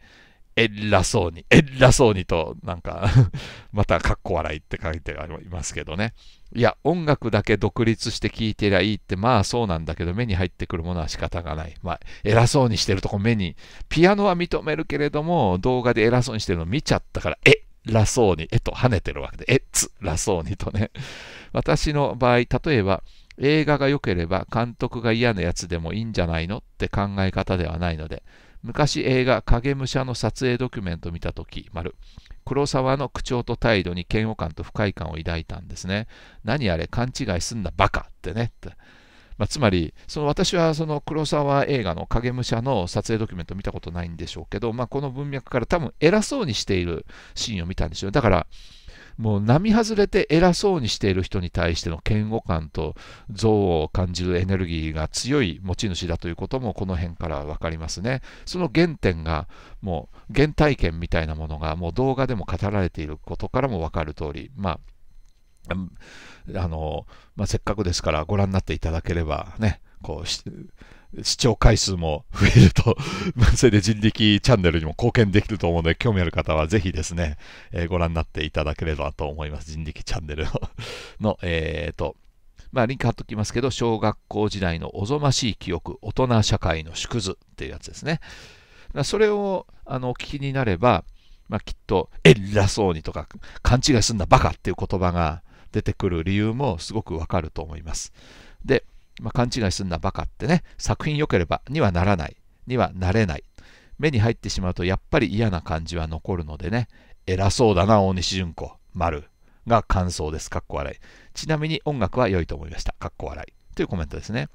偉そうに、偉そうにと、なんか またかっこ笑いって書いてありますけどね。いや、音楽だけ独立して聴いてりゃいいって、まあそうなんだけど、目に入ってくるものは仕方がない。まあ、偉そうにしてるとこ目に、ピアノは認めるけれども、動画で偉そうにしてるの見ちゃったから、えらそうに、えと跳ねてるわけで、えつらそうにとね。私の場合、例えば、映画が良ければ監督が嫌なやつでもいいんじゃないのって考え方ではないので、昔映画影武者の撮影ドキュメント見た時丸黒沢の口調と態度に嫌悪感と不快感を抱いたんですね何あれ勘違いすんなバカってねまあ、つまりその私はその黒沢映画の影武者の撮影ドキュメント見たことないんでしょうけど、まあ、この文脈から多分偉そうにしているシーンを見たんでしょうだからもう並外れて偉そうにしている人に対しての嫌悪感と憎悪を感じるエネルギーが強い持ち主だということもこの辺から分かりますね。その原点がもう原体験みたいなものがもう動画でも語られていることからも分かる通り、まああの、まあ、せっかくですからご覧になっていただければね、こう視聴回数も増えると それで人力チャンネルにも貢献できると思うので、興味ある方はぜひですね、えー、ご覧になっていただければと思います。人力チャンネルのえっ、ー、と、まあ、リンク貼っときますけど、小学校時代のおぞましい記憶、大人社会の縮図っていうやつですね。それを、あの、お聞きになれば、まあ、きっと、え偉そうにとか、勘違いすんなバカっていう言葉が出てくる理由もすごくわかると思います。で、まあ、勘違いすんなバカってね、作品良ければにはならない、にはなれない。目に入ってしまうとやっぱり嫌な感じは残るのでね、偉そうだな、大西純子、丸が感想です、かっこ笑い。ちなみに音楽は良いと思いました、かっこ笑い。というコメントですね。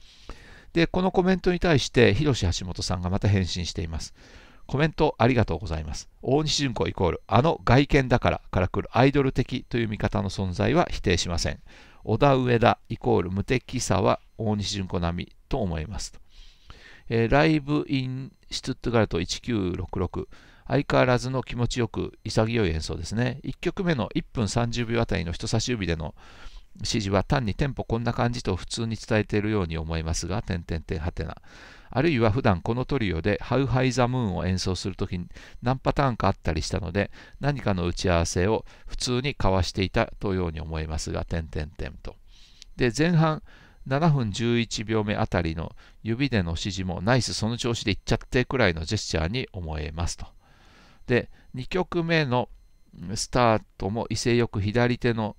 で、このコメントに対して、広橋本さんがまた返信しています。コメントありがとうございます。大西純子イコール、あの外見だからから来るアイドル的という見方の存在は否定しません。小田上田イコール無敵さは大西純子並みと思いますと、えー、ライブインシュトゥットガルト1966相変わらずの気持ちよく潔い演奏ですね1曲目の1分30秒あたりの人差し指での指示は単にテンポこんな感じと普通に伝えているように思いますが、点点点はてな。あるいは普段このトリオでハウハイザムーンを演奏するときに何パターンかあったりしたので何かの打ち合わせを普通に交わしていたとように思いますが、点々点と。で、前半7分11秒目あたりの指での指示もナイスその調子でいっちゃってくらいのジェスチャーに思えますと。で、2曲目のスタートも威勢よく左手の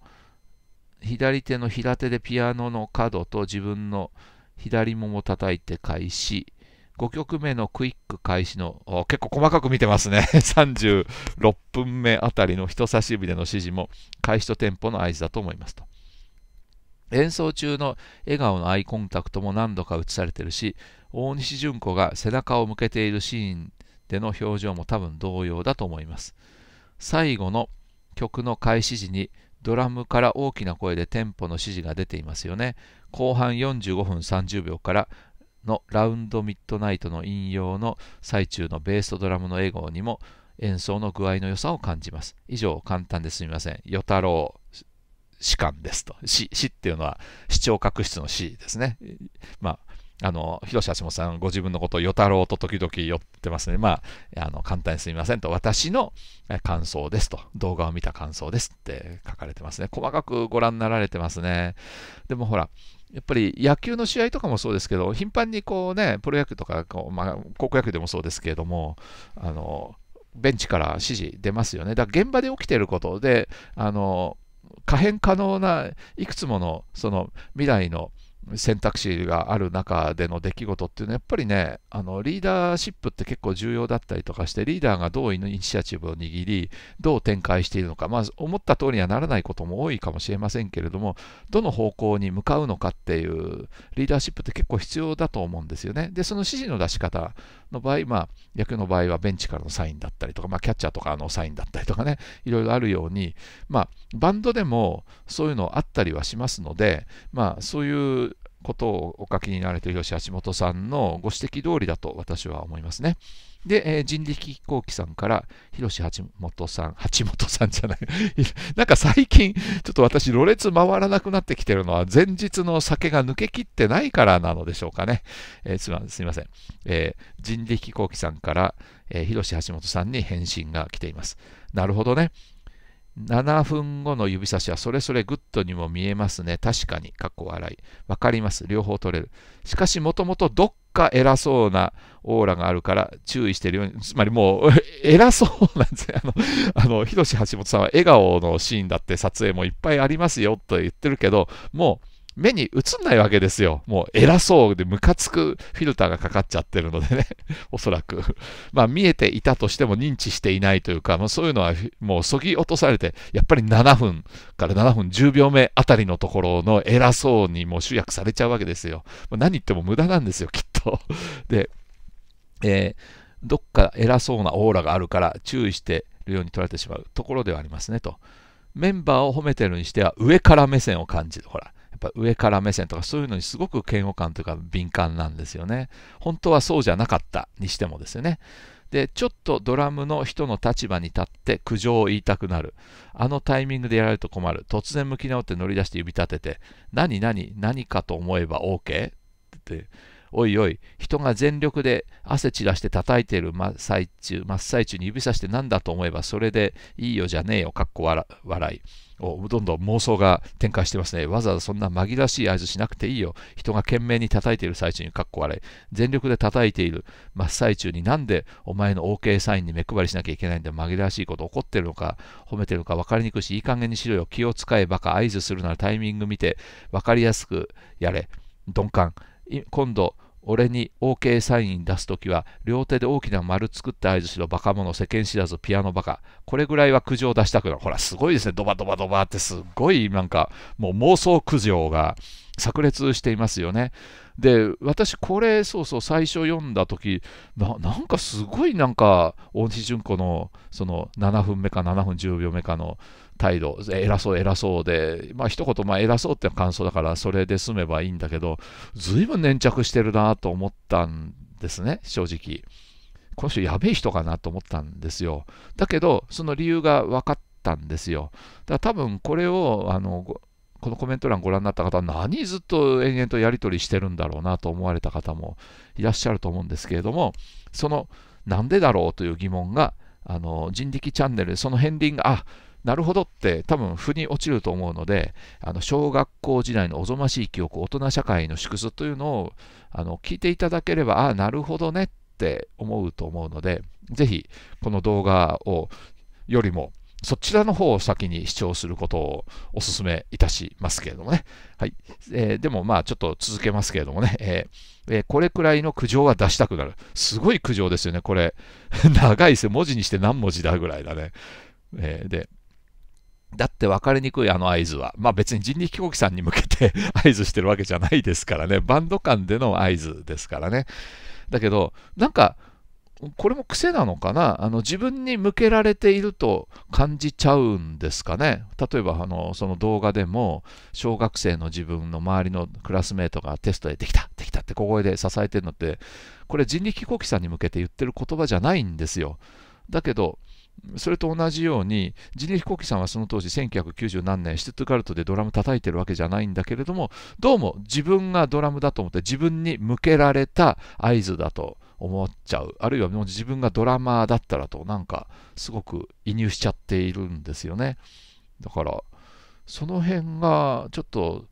左手の平手でピアノの角と自分の左もも叩いて開始。5曲目のクイック開始の、結構細かく見てますね。36 分目あたりの人差し指での指示も、開始とテンポの合図だと思いますと。演奏中の笑顔のアイコンタクトも何度か映されてるし、大西純子が背中を向けているシーンでの表情も多分同様だと思います。最後の曲の開始時にドラムから大きな声でテンポの指示が出ていますよね。後半45分30秒からのラウンドミッドナイトの引用の最中のベースとドラムの英語にも演奏の具合の良さを感じます。以上、簡単ですみません。与太郎士官ですと。死っていうのは視聴覚室の死ですね。まあ、あの、広瀬橋本さん、ご自分のことを与太郎と時々寄ってますね。まあ、あの、簡単にすみませんと、私の感想ですと、動画を見た感想ですって書かれてますね。細かくご覧になられてますね。でもほら、やっぱり野球の試合とかもそうですけど、頻繁にこうね、プロ野球とか、こうまあ、高校野球でもそうですけれども、あの、ベンチから指示出ますよね。だから現場で起きていることで、あの、可変可能ないくつものその未来の選択肢がある中での出来事っていうのはやっぱりねあのリーダーシップって結構重要だったりとかしてリーダーがどうイニシアチブを握りどう展開しているのか、まあ、思った通りにはならないことも多いかもしれませんけれどもどの方向に向かうのかっていうリーダーシップって結構必要だと思うんですよねでその指示の出し方の場合、まあ、野球の場合はベンチからのサインだったりとか、まあ、キャッチャーとかのサインだったりとかねいろいろあるように、まあ、バンドでもそういうのあったりはしますので、まあ、そういうことをお書きになられている吉橋本さんのご指摘通りだと私は思いますね。で、えー、人力飛行機さんから、広志八本さん、八本さんじゃない なんか最近、ちょっと私、ろれつ回らなくなってきてるのは、前日の酒が抜けきってないからなのでしょうかね。えー、すみません、えー、人力飛行機さんから、えー、広志橋本さんに返信が来ています。なるほどね。7分後の指差しはそれぞれグッドにも見えますね。確かに。かっこ笑い。わかります。両方取れる。しかし、もともとどっか偉そうなオーラがあるから注意してるように、つまりもう 偉そうなんですね。あの、あの、広橋本さんは笑顔のシーンだって撮影もいっぱいありますよと言ってるけど、もう、目に映んないわけですよ。もう偉そうでムカつくフィルターがかかっちゃってるのでね、おそらく。まあ見えていたとしても認知していないというか、まあ、そういうのはもうそぎ落とされて、やっぱり7分から7分10秒目あたりのところの偉そうにもう集約されちゃうわけですよ。何言っても無駄なんですよ、きっと。で、えー、どっか偉そうなオーラがあるから注意してるように取られてしまうところではありますねと。メンバーを褒めてるにしては上から目線を感じる。ほら。ぱ上から目線とかそういうのにすごく嫌悪感というか敏感なんですよね。本当はそうじゃなかったにしてもですよね。で、ちょっとドラムの人の立場に立って苦情を言いたくなる。あのタイミングでやられると困る。突然向き直って乗り出して指立てて、何何何かと思えば OK? って言って、おいおい、人が全力で汗散らして叩いている真っ最中真っ最中に指さして何だと思えばそれでいいよじゃねえよ、かっこ笑い。をどんどん妄想が展開してますね。わざわざそんな紛らわしい合図しなくていいよ。人が懸命に叩いている最中にかっこ悪い。全力で叩いている真っ最中になんでお前の OK サインに目配りしなきゃいけないんだ紛らわしいこと起こってるのか褒めてるのか分かりにくいしいい加減にしろよ。気を使えばか合図するならタイミング見て分かりやすくやれ。鈍感。今度俺に OK サイン出すときは、両手で大きな丸作って合図しろ、バカ者、世間知らず、ピアノバカ。これぐらいは苦情出したくなる。ほら、すごいですね。ドバドバドバって、すごいなんか、もう妄想苦情が炸裂していますよね。で、私、これ、そうそう、最初読んだとき、なんかすごいなんか、大西純子の、その、7分目か7分10秒目かの、態度、偉そう、偉そうで、まあ一言、まあ偉そうって感想だから、それで済めばいいんだけど、ずいぶん粘着してるなと思ったんですね、正直。この人、やべえ人かなと思ったんですよ。だけど、その理由が分かったんですよ。だから多分これをあのこのコメント欄ご覧になった方は何ずっと延々とやり取りしてるんだろうなと思われた方もいらっしゃると思うんですけれどもそのなんでだろうという疑問があの人力チャンネルその片鱗があなるほどって多分腑に落ちると思うので、あの小学校時代のおぞましい記憶、大人社会の縮図というのをあの聞いていただければ、ああ、なるほどねって思うと思うので、ぜひこの動画をよりもそちらの方を先に視聴することをお勧めいたしますけれどもね。はい。えー、でもまあちょっと続けますけれどもね、えーえー、これくらいの苦情は出したくなる。すごい苦情ですよね、これ。長いですよ。文字にして何文字だぐらいだね。えー、で、だって分かりにくいあの合図は。まあ別に人力飛行機さんに向けて 合図してるわけじゃないですからね。バンド間での合図ですからね。だけど、なんか、これも癖なのかなあの自分に向けられていると感じちゃうんですかね例えばあのその動画でも小学生の自分の周りのクラスメートがテストでできたできたって小声で支えてるのってこれ人力飛行機さんに向けて言ってる言葉じゃないんですよだけどそれと同じように、ジリ・ヒコキさんはその当時、1990何年、シュトットガルトでドラム叩いてるわけじゃないんだけれども、どうも自分がドラムだと思って、自分に向けられた合図だと思っちゃう、あるいはもう自分がドラマーだったらと、なんか、すごく移入しちゃっているんですよね。だから、その辺がちょっと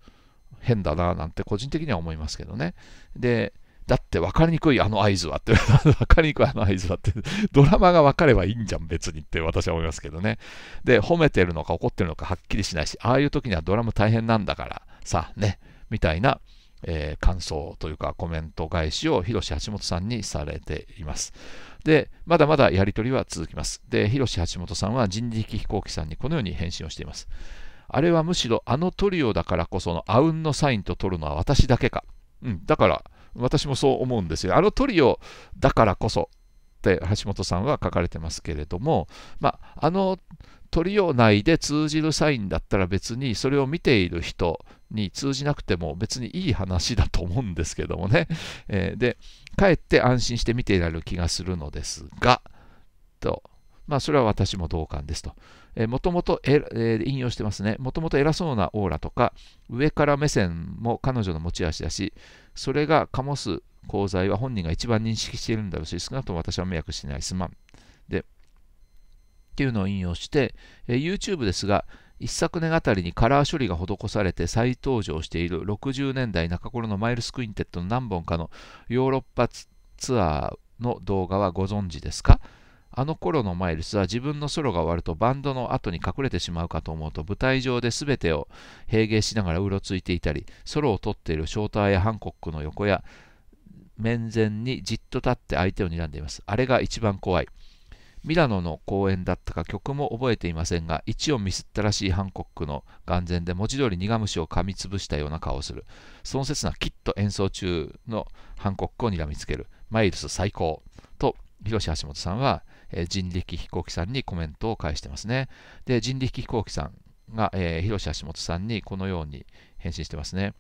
変だななんて個人的には思いますけどね。で、だって分かりにくいあの合図はって 分かりにくいあの合図はってドラマが分かればいいんじゃん別にって私は思いますけどね。で、褒めてるのか怒ってるのかはっきりしないし、ああいう時にはドラム大変なんだからさ、ね、みたいな、えー、感想というかコメント返しを広瀬橋本さんにされています。で、まだまだやり取りは続きます。で、広瀬橋本さんは人力飛行機さんにこのように返信をしています。あれはむしろあのトリオだからこそのあうんのサインと取るのは私だけか。うん、だから、私もそう思うんですよ。あのトリオだからこそって橋本さんは書かれてますけれども、まあ、あのトリオ内で通じるサインだったら別にそれを見ている人に通じなくても別にいい話だと思うんですけどもね、えー、でかえって安心して見ていられる気がするのですがとまあそれは私も同感ですともともと、え引用してますね、もともと偉そうなオーラとか、上から目線も彼女の持ち味だし、それが醸す功罪は本人が一番認識しているんだろうし、少なくとも私は迷惑しない、すまん。で、っていうのを引用して、え YouTube ですが、一昨年あたりにカラー処理が施されて再登場している60年代中頃のマイルスクインテッドの何本かのヨーロッパツアーの動画はご存知ですかあの頃のマイルスは自分のソロが終わるとバンドの後に隠れてしまうかと思うと舞台上で全てを平芸しながらうろついていたりソロを取っているショーターやハンコックの横や面前にじっと立って相手を睨んでいますあれが一番怖いミラノの公演だったか曲も覚えていませんが一をミスったらしいハンコックの眼前で文字通り苦虫を噛みつぶしたような顔をするその刹那きっと演奏中のハンコックを睨みつけるマイルス最高と広瀬橋本さんはえ人力飛行機さんにコメントを返してますね。で、人力飛行機さんが、えー、広瀬橋本さんにこのように返信してますね。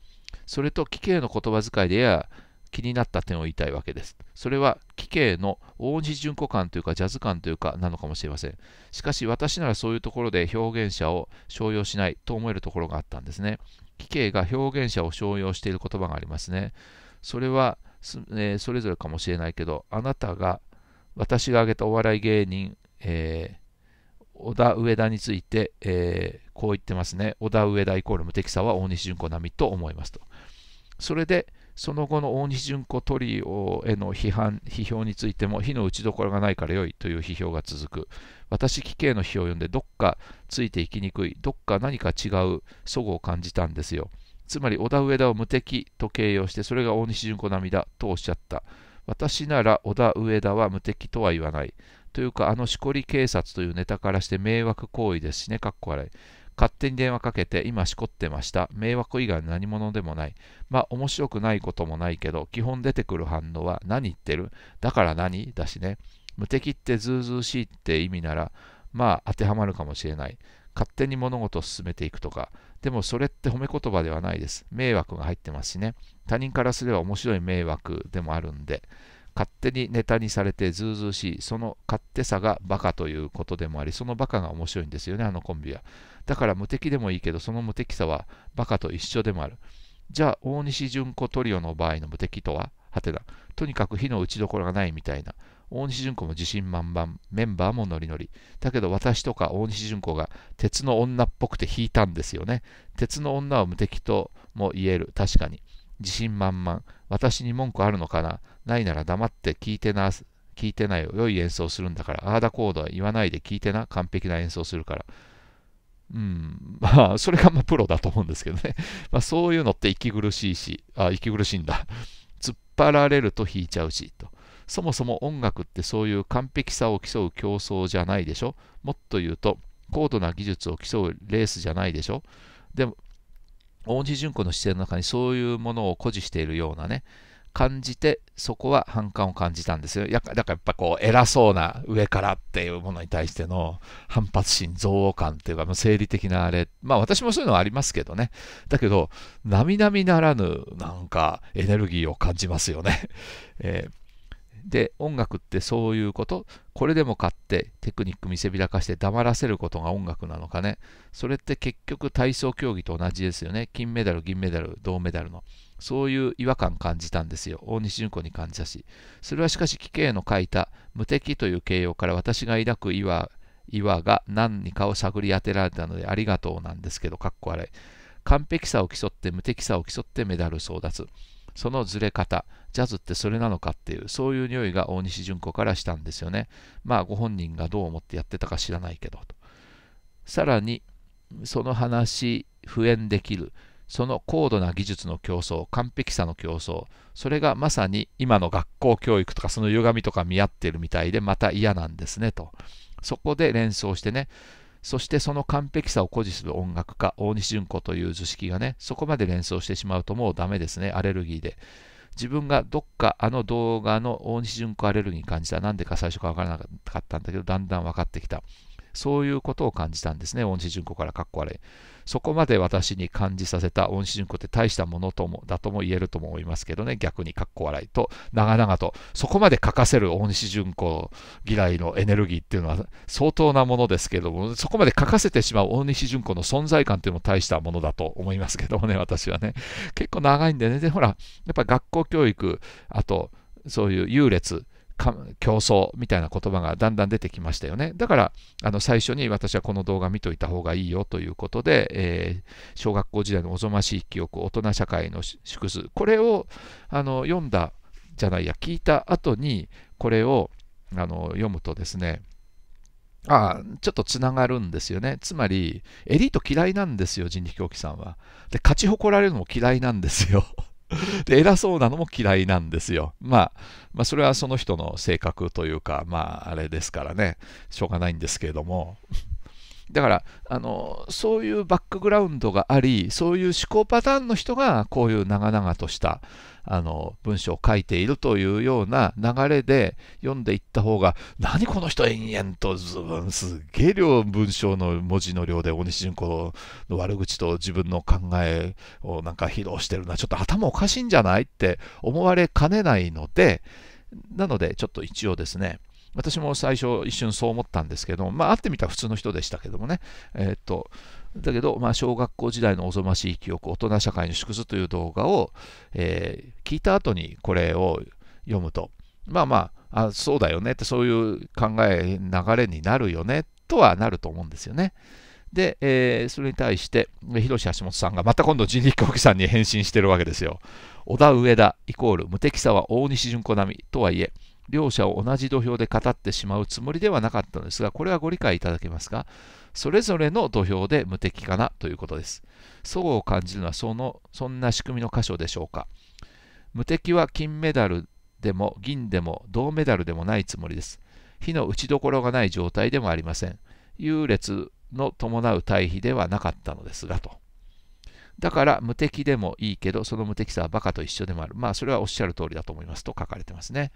それと、奇形の言葉遣いでや気になった点を言いたいわけです。それは、奇形の大西純子感というか、ジャズ感というか、なのかもしれません。しかし、私ならそういうところで表現者を商用しないと思えるところがあったんですね。奇形が表現者を商用している言葉がありますね。それは、えー、それぞれかもしれないけど、あなたが私が挙げたお笑い芸人、えー、小田上田について、えー、こう言ってますね。小田上田イコール無敵さは大西純子並みと思いますと。それで、その後の大西純子トリオへの批判、批評についても、火の打ちどころがないから良いという批評が続く。私、奇形の批評を読んで、どっかついていきにくい、どっか何か違う齟齬を感じたんですよ。つまり、小田上田を無敵と形容して、それが大西純子並みだとおっしゃった。私なら織田上田は無敵とは言わない。というか、あのしこり警察というネタからして迷惑行為ですしね、かっこ悪い。勝手に電話かけて、今しこってました。迷惑以外何者でもない。まあ、面白くないこともないけど、基本出てくる反応は、何言ってるだから何だしね。無敵ってずうずうしいって意味なら、まあ、当てはまるかもしれない。勝手に物事を進めていくとか、でもそれって褒め言葉ではないです。迷惑が入ってますしね。他人からすれば面白い迷惑でもあるんで、勝手にネタにされてずうずうしい、その勝手さがバカということでもあり、そのバカが面白いんですよね、あのコンビは。だから無敵でもいいけど、その無敵さはバカと一緒でもある。じゃあ、大西純子トリオの場合の無敵とははてな。とにかく火の打ちどころがないみたいな。大西純子も自信満々、メンバーもノリノリ。だけど私とか大西純子が鉄の女っぽくて引いたんですよね。鉄の女は無敵とも言える、確かに。自信満々、私に文句あるのかなないなら黙って聞いてな、聞いてなよ。良い演奏するんだから、あダだこドだ言わないで聞いてな、完璧な演奏するから。うん、まあ、それがまあプロだと思うんですけどね。まあ、そういうのって息苦しいし、あ、息苦しいんだ。突っ張られると引いちゃうし、と。そもそも音楽ってそういう完璧さを競う競争じゃないでしょもっと言うと高度な技術を競うレースじゃないでしょでも大西純子の視点の中にそういうものを誇示しているようなね感じてそこは反感を感じたんですよだからやっぱこう偉そうな上からっていうものに対しての反発心憎悪感っていうか生理的なあれまあ私もそういうのはありますけどねだけど並々ならぬなんかエネルギーを感じますよね、えーで音楽ってそういうことこれでも買ってテクニック見せびらかして黙らせることが音楽なのかねそれって結局体操競技と同じですよね金メダル銀メダル銅メダルのそういう違和感感じたんですよ大西純子に感じたしそれはしかし奇形の書いた「無敵」という形容から私が抱く岩岩が何かを探り当てられたのでありがとうなんですけどかっこ悪い完璧さを競って無敵さを競ってメダル争奪そのずれ方、ジャズってそれなのかっていう、そういう匂いが大西純子からしたんですよね。まあ、ご本人がどう思ってやってたか知らないけどさらに、その話、普縁できる、その高度な技術の競争、完璧さの競争、それがまさに今の学校教育とか、その歪みとか見合ってるみたいで、また嫌なんですねと。そこで連想してね、そしてその完璧さを誇示する音楽家、大西純子という図式がね、そこまで連想してしまうともうダメですね、アレルギーで。自分がどっかあの動画の大西純子アレルギー感じた。なんでか最初から分からなかったんだけど、だんだん分かってきた。そういうことを感じたんですね、大西純子からかっこ悪い。そこまで私に感じさせた師順子って大したものともだとも言えるとも思いますけどね逆にかっこ笑いと長々とそこまで書かせる恩師純子嫌いのエネルギーっていうのは相当なものですけどもそこまで書かせてしまう大西純子の存在感っていうのも大したものだと思いますけどもね 私はね結構長いんでねでほらやっぱ学校教育あとそういう優劣競争みたいな言葉がだんだん出てきましたよね。だから、あの最初に私はこの動画見といた方がいいよということで、えー、小学校時代のおぞましい記憶、大人社会の縮図、これをあの読んだじゃないや、聞いた後に、これをあの読むとですね、ああちょっとつながるんですよね。つまり、エリート嫌いなんですよ、人力狂気さんは。で、勝ち誇られるのも嫌いなんですよ。で偉そうなのも嫌いなんですよ、まあ、まあそれはその人の性格というかまああれですからねしょうがないんですけれども だからあのそういうバックグラウンドがありそういう思考パターンの人がこういう長々としたあの文章を書いているというような流れで読んでいった方が何この人延々とすげえ量文章の文字の量で大西純子の悪口と自分の考えをなんか披露してるのはちょっと頭おかしいんじゃないって思われかねないのでなのでちょっと一応ですね私も最初一瞬そう思ったんですけど、まあ、会ってみたら普通の人でしたけどもね、えっ、と、だけど、まあ、小学校時代のおぞましい記憶、大人社会の縮図という動画を、えー、聞いた後にこれを読むと、まあまあ、あそうだよねって、そういう考え、流れになるよねとはなると思うんですよね。で、えー、それに対して、広瀬橋本さんがまた今度人力興さんに返信してるわけですよ。小田上田イコール無敵さは大西純子並みとはいえ、両者を同じ土俵で語ってしまうつもりではなかったのですが、これはご理解いただけますかそれぞれの土俵で無敵かなということです。そ齬を感じるのはそのそんな仕組みの箇所でしょうか。無敵は金メダルでも銀でも銅メダルでもないつもりです。火の打ちどころがない状態でもありません。優劣の伴う対比ではなかったのですがと。だから無敵でもいいけど、その無敵さはバカと一緒でもある。まあ、それはおっしゃる通りだと思いますと書かれてますね。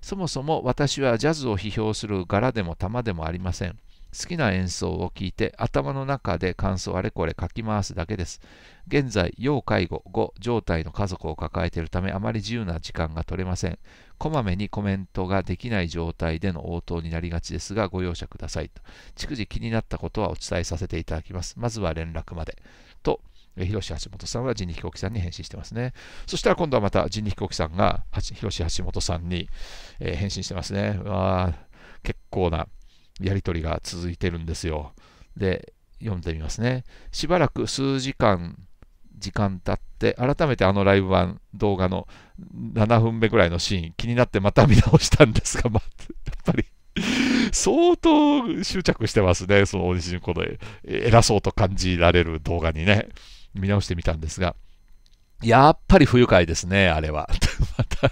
そもそも私はジャズを批評する柄でも玉でもありません。好きな演奏を聴いて頭の中で感想あれこれ書き回すだけです。現在、要介護後、状態の家族を抱えているためあまり自由な時間が取れません。こまめにコメントができない状態での応答になりがちですがご容赦くださいと。逐次気になったことはお伝えさせていただきます。まずは連絡まで。と広瀬橋本さんは人力飛行機さんに返信してますね。そしたら今度はまた人力飛行機さんが広瀬橋本さんに、えー、返信してますね。結構なやり取りが続いてるんですよ。で、読んでみますね。しばらく数時間、時間経って、改めてあのライブ版動画の7分目ぐらいのシーン、気になってまた見直したんですが、やっぱり相当執着してますね、その大西純子の偉そうと感じられる動画にね。見直してみたんですが、やっぱり不愉快ですね、あれは。また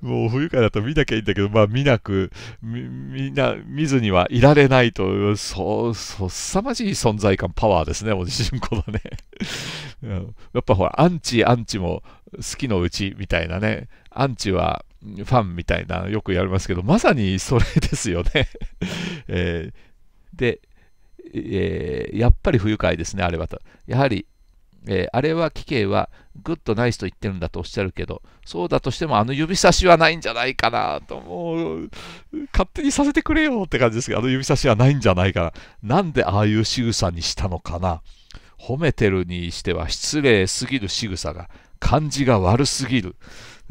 もう不愉快だと見なきゃいいんだけど、まあ見なく、み、みんな、見ずにはいられないと、そう、そう凄まじい存在感、パワーですね、おじしんこのね うん。やっぱほら、アンチ、アンチも好きのうちみたいなね、アンチはファンみたいな、よくやりますけど、まさにそれですよね えー、で、えー、やっぱり不愉快ですね、あれはと。やはり、えー、あれは、キケは、グッドナイスと言ってるんだとおっしゃるけど、そうだとしても、あの指差しはないんじゃないかなと、もう、勝手にさせてくれよって感じですけど、あの指差しはないんじゃないかな。なんでああいう仕草にしたのかな。褒めてるにしては失礼すぎる仕草が、感じが悪すぎる。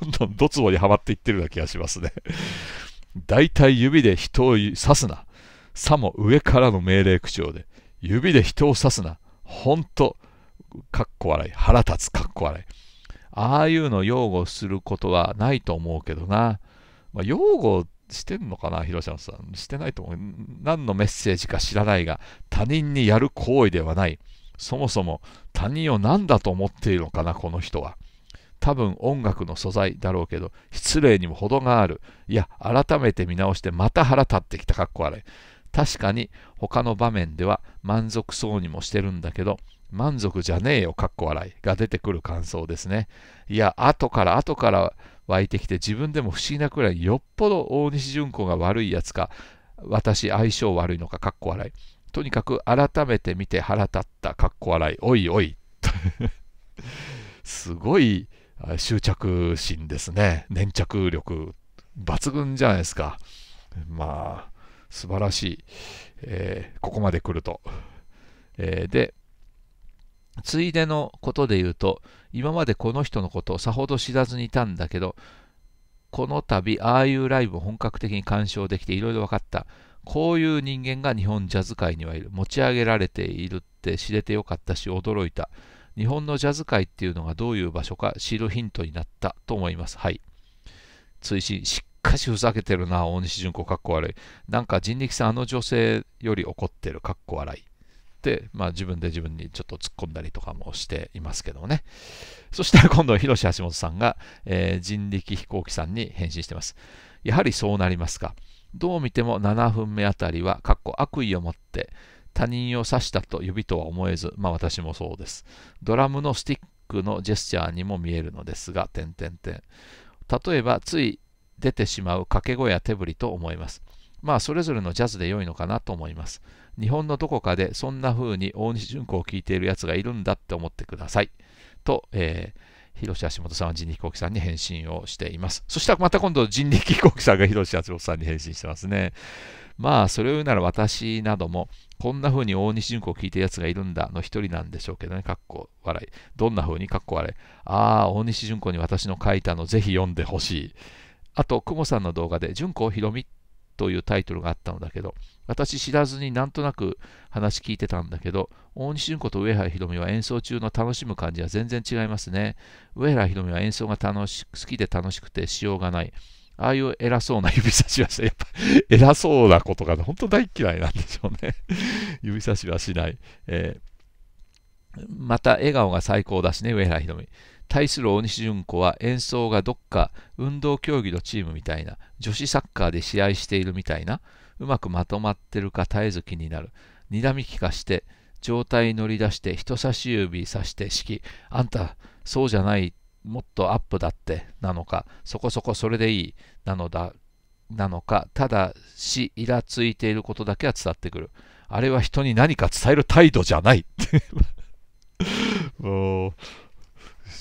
どんどんドツボにはまっていってるような気がしますね。大体指で人を刺すな。さも上からの命令口調で、指で人を刺すな、ほんと、かっこ笑い、腹立つ、かっこ笑い。ああいうの擁護することはないと思うけどな。まあ、擁護してんのかな、広島さん。してないと思う。何のメッセージか知らないが、他人にやる行為ではない。そもそも他人を何だと思っているのかな、この人は。多分音楽の素材だろうけど、失礼にも程がある。いや、改めて見直してまた腹立ってきた、かっこ悪い。確かに他の場面では満足そうにもしてるんだけど、満足じゃねえよ、かっこ笑いが出てくる感想ですね。いや、後から後から湧いてきて自分でも不思議なくらいよっぽど大西純子が悪いやつか、私相性悪いのか、かっこ笑い。とにかく改めて見て腹立った、かっこ笑い、おいおい。すごい執着心ですね。粘着力、抜群じゃないですか。まあ、素晴らしい。えー、ここまで来ると。えー、で、ついでのことで言うと、今までこの人のことをさほど知らずにいたんだけど、この度、ああいうライブを本格的に鑑賞できていろいろ分かった。こういう人間が日本ジャズ界にはいる。持ち上げられているって知れてよかったし、驚いた。日本のジャズ界っていうのがどういう場所か知るヒントになったと思います。はい。追伸、しっかしふざけてるな、大西純子、かっこ悪い。なんか人力さん、あの女性より怒ってる、かっこ笑い。っまあ、自分で自分にちょっと突っ込んだりとかもしていますけどね。そしたら今度、広瀬橋本さんが、えー、人力飛行機さんに返信してます。やはりそうなりますか。どう見ても7分目あたりは、かっこ悪意を持って他人を刺したと指とは思えず、まあ私もそうです。ドラムのスティックのジェスチャーにも見えるのですが、点々点。例えば、つい出てしまう掛け声や手振りと思います。まあそれぞれのジャズで良いのかなと思います。日本のどこかでそんな風に大西純子を聴いているやつがいるんだって思ってください。と、えー、広瀬橋本さんは人力飛行機さんに返信をしています。そしたらまた今度人力飛行機さんが広瀬橋本さんに返信してますね。まあそれを言うなら私などもこんな風に大西純子を聞いてるやつがいるんだの一人なんでしょうけどね、かっこ笑い。どんな風にかっこ笑い。ああ、大西純子に私の書いたのぜひ読んでほしい。あと、くもさんの動画で、純子ひろみというタイトルがあったのだけど、私知らずになんとなく話聞いてたんだけど、大西純子と上原ひろみは演奏中の楽しむ感じは全然違いますね。上原ひろみは演奏が楽し好きで楽しくてしようがない。ああいう偉そうな指差しはしない。やっぱ偉そうなことが本当大嫌いなんでしょうね。指差しはしない。えーまた笑顔が最高だしね、上原ひろみ。対する大西純子は演奏がどっか運動競技のチームみたいな、女子サッカーで試合しているみたいな、うまくまとまってるか絶えず気になる。睨みきかして、状態に乗り出して人差し指さして指揮、あんた、そうじゃない、もっとアップだって、なのか、そこそこそれでいい、なのだ、なのか、ただし、イラついていることだけは伝わってくる。あれは人に何か伝える態度じゃない。もう、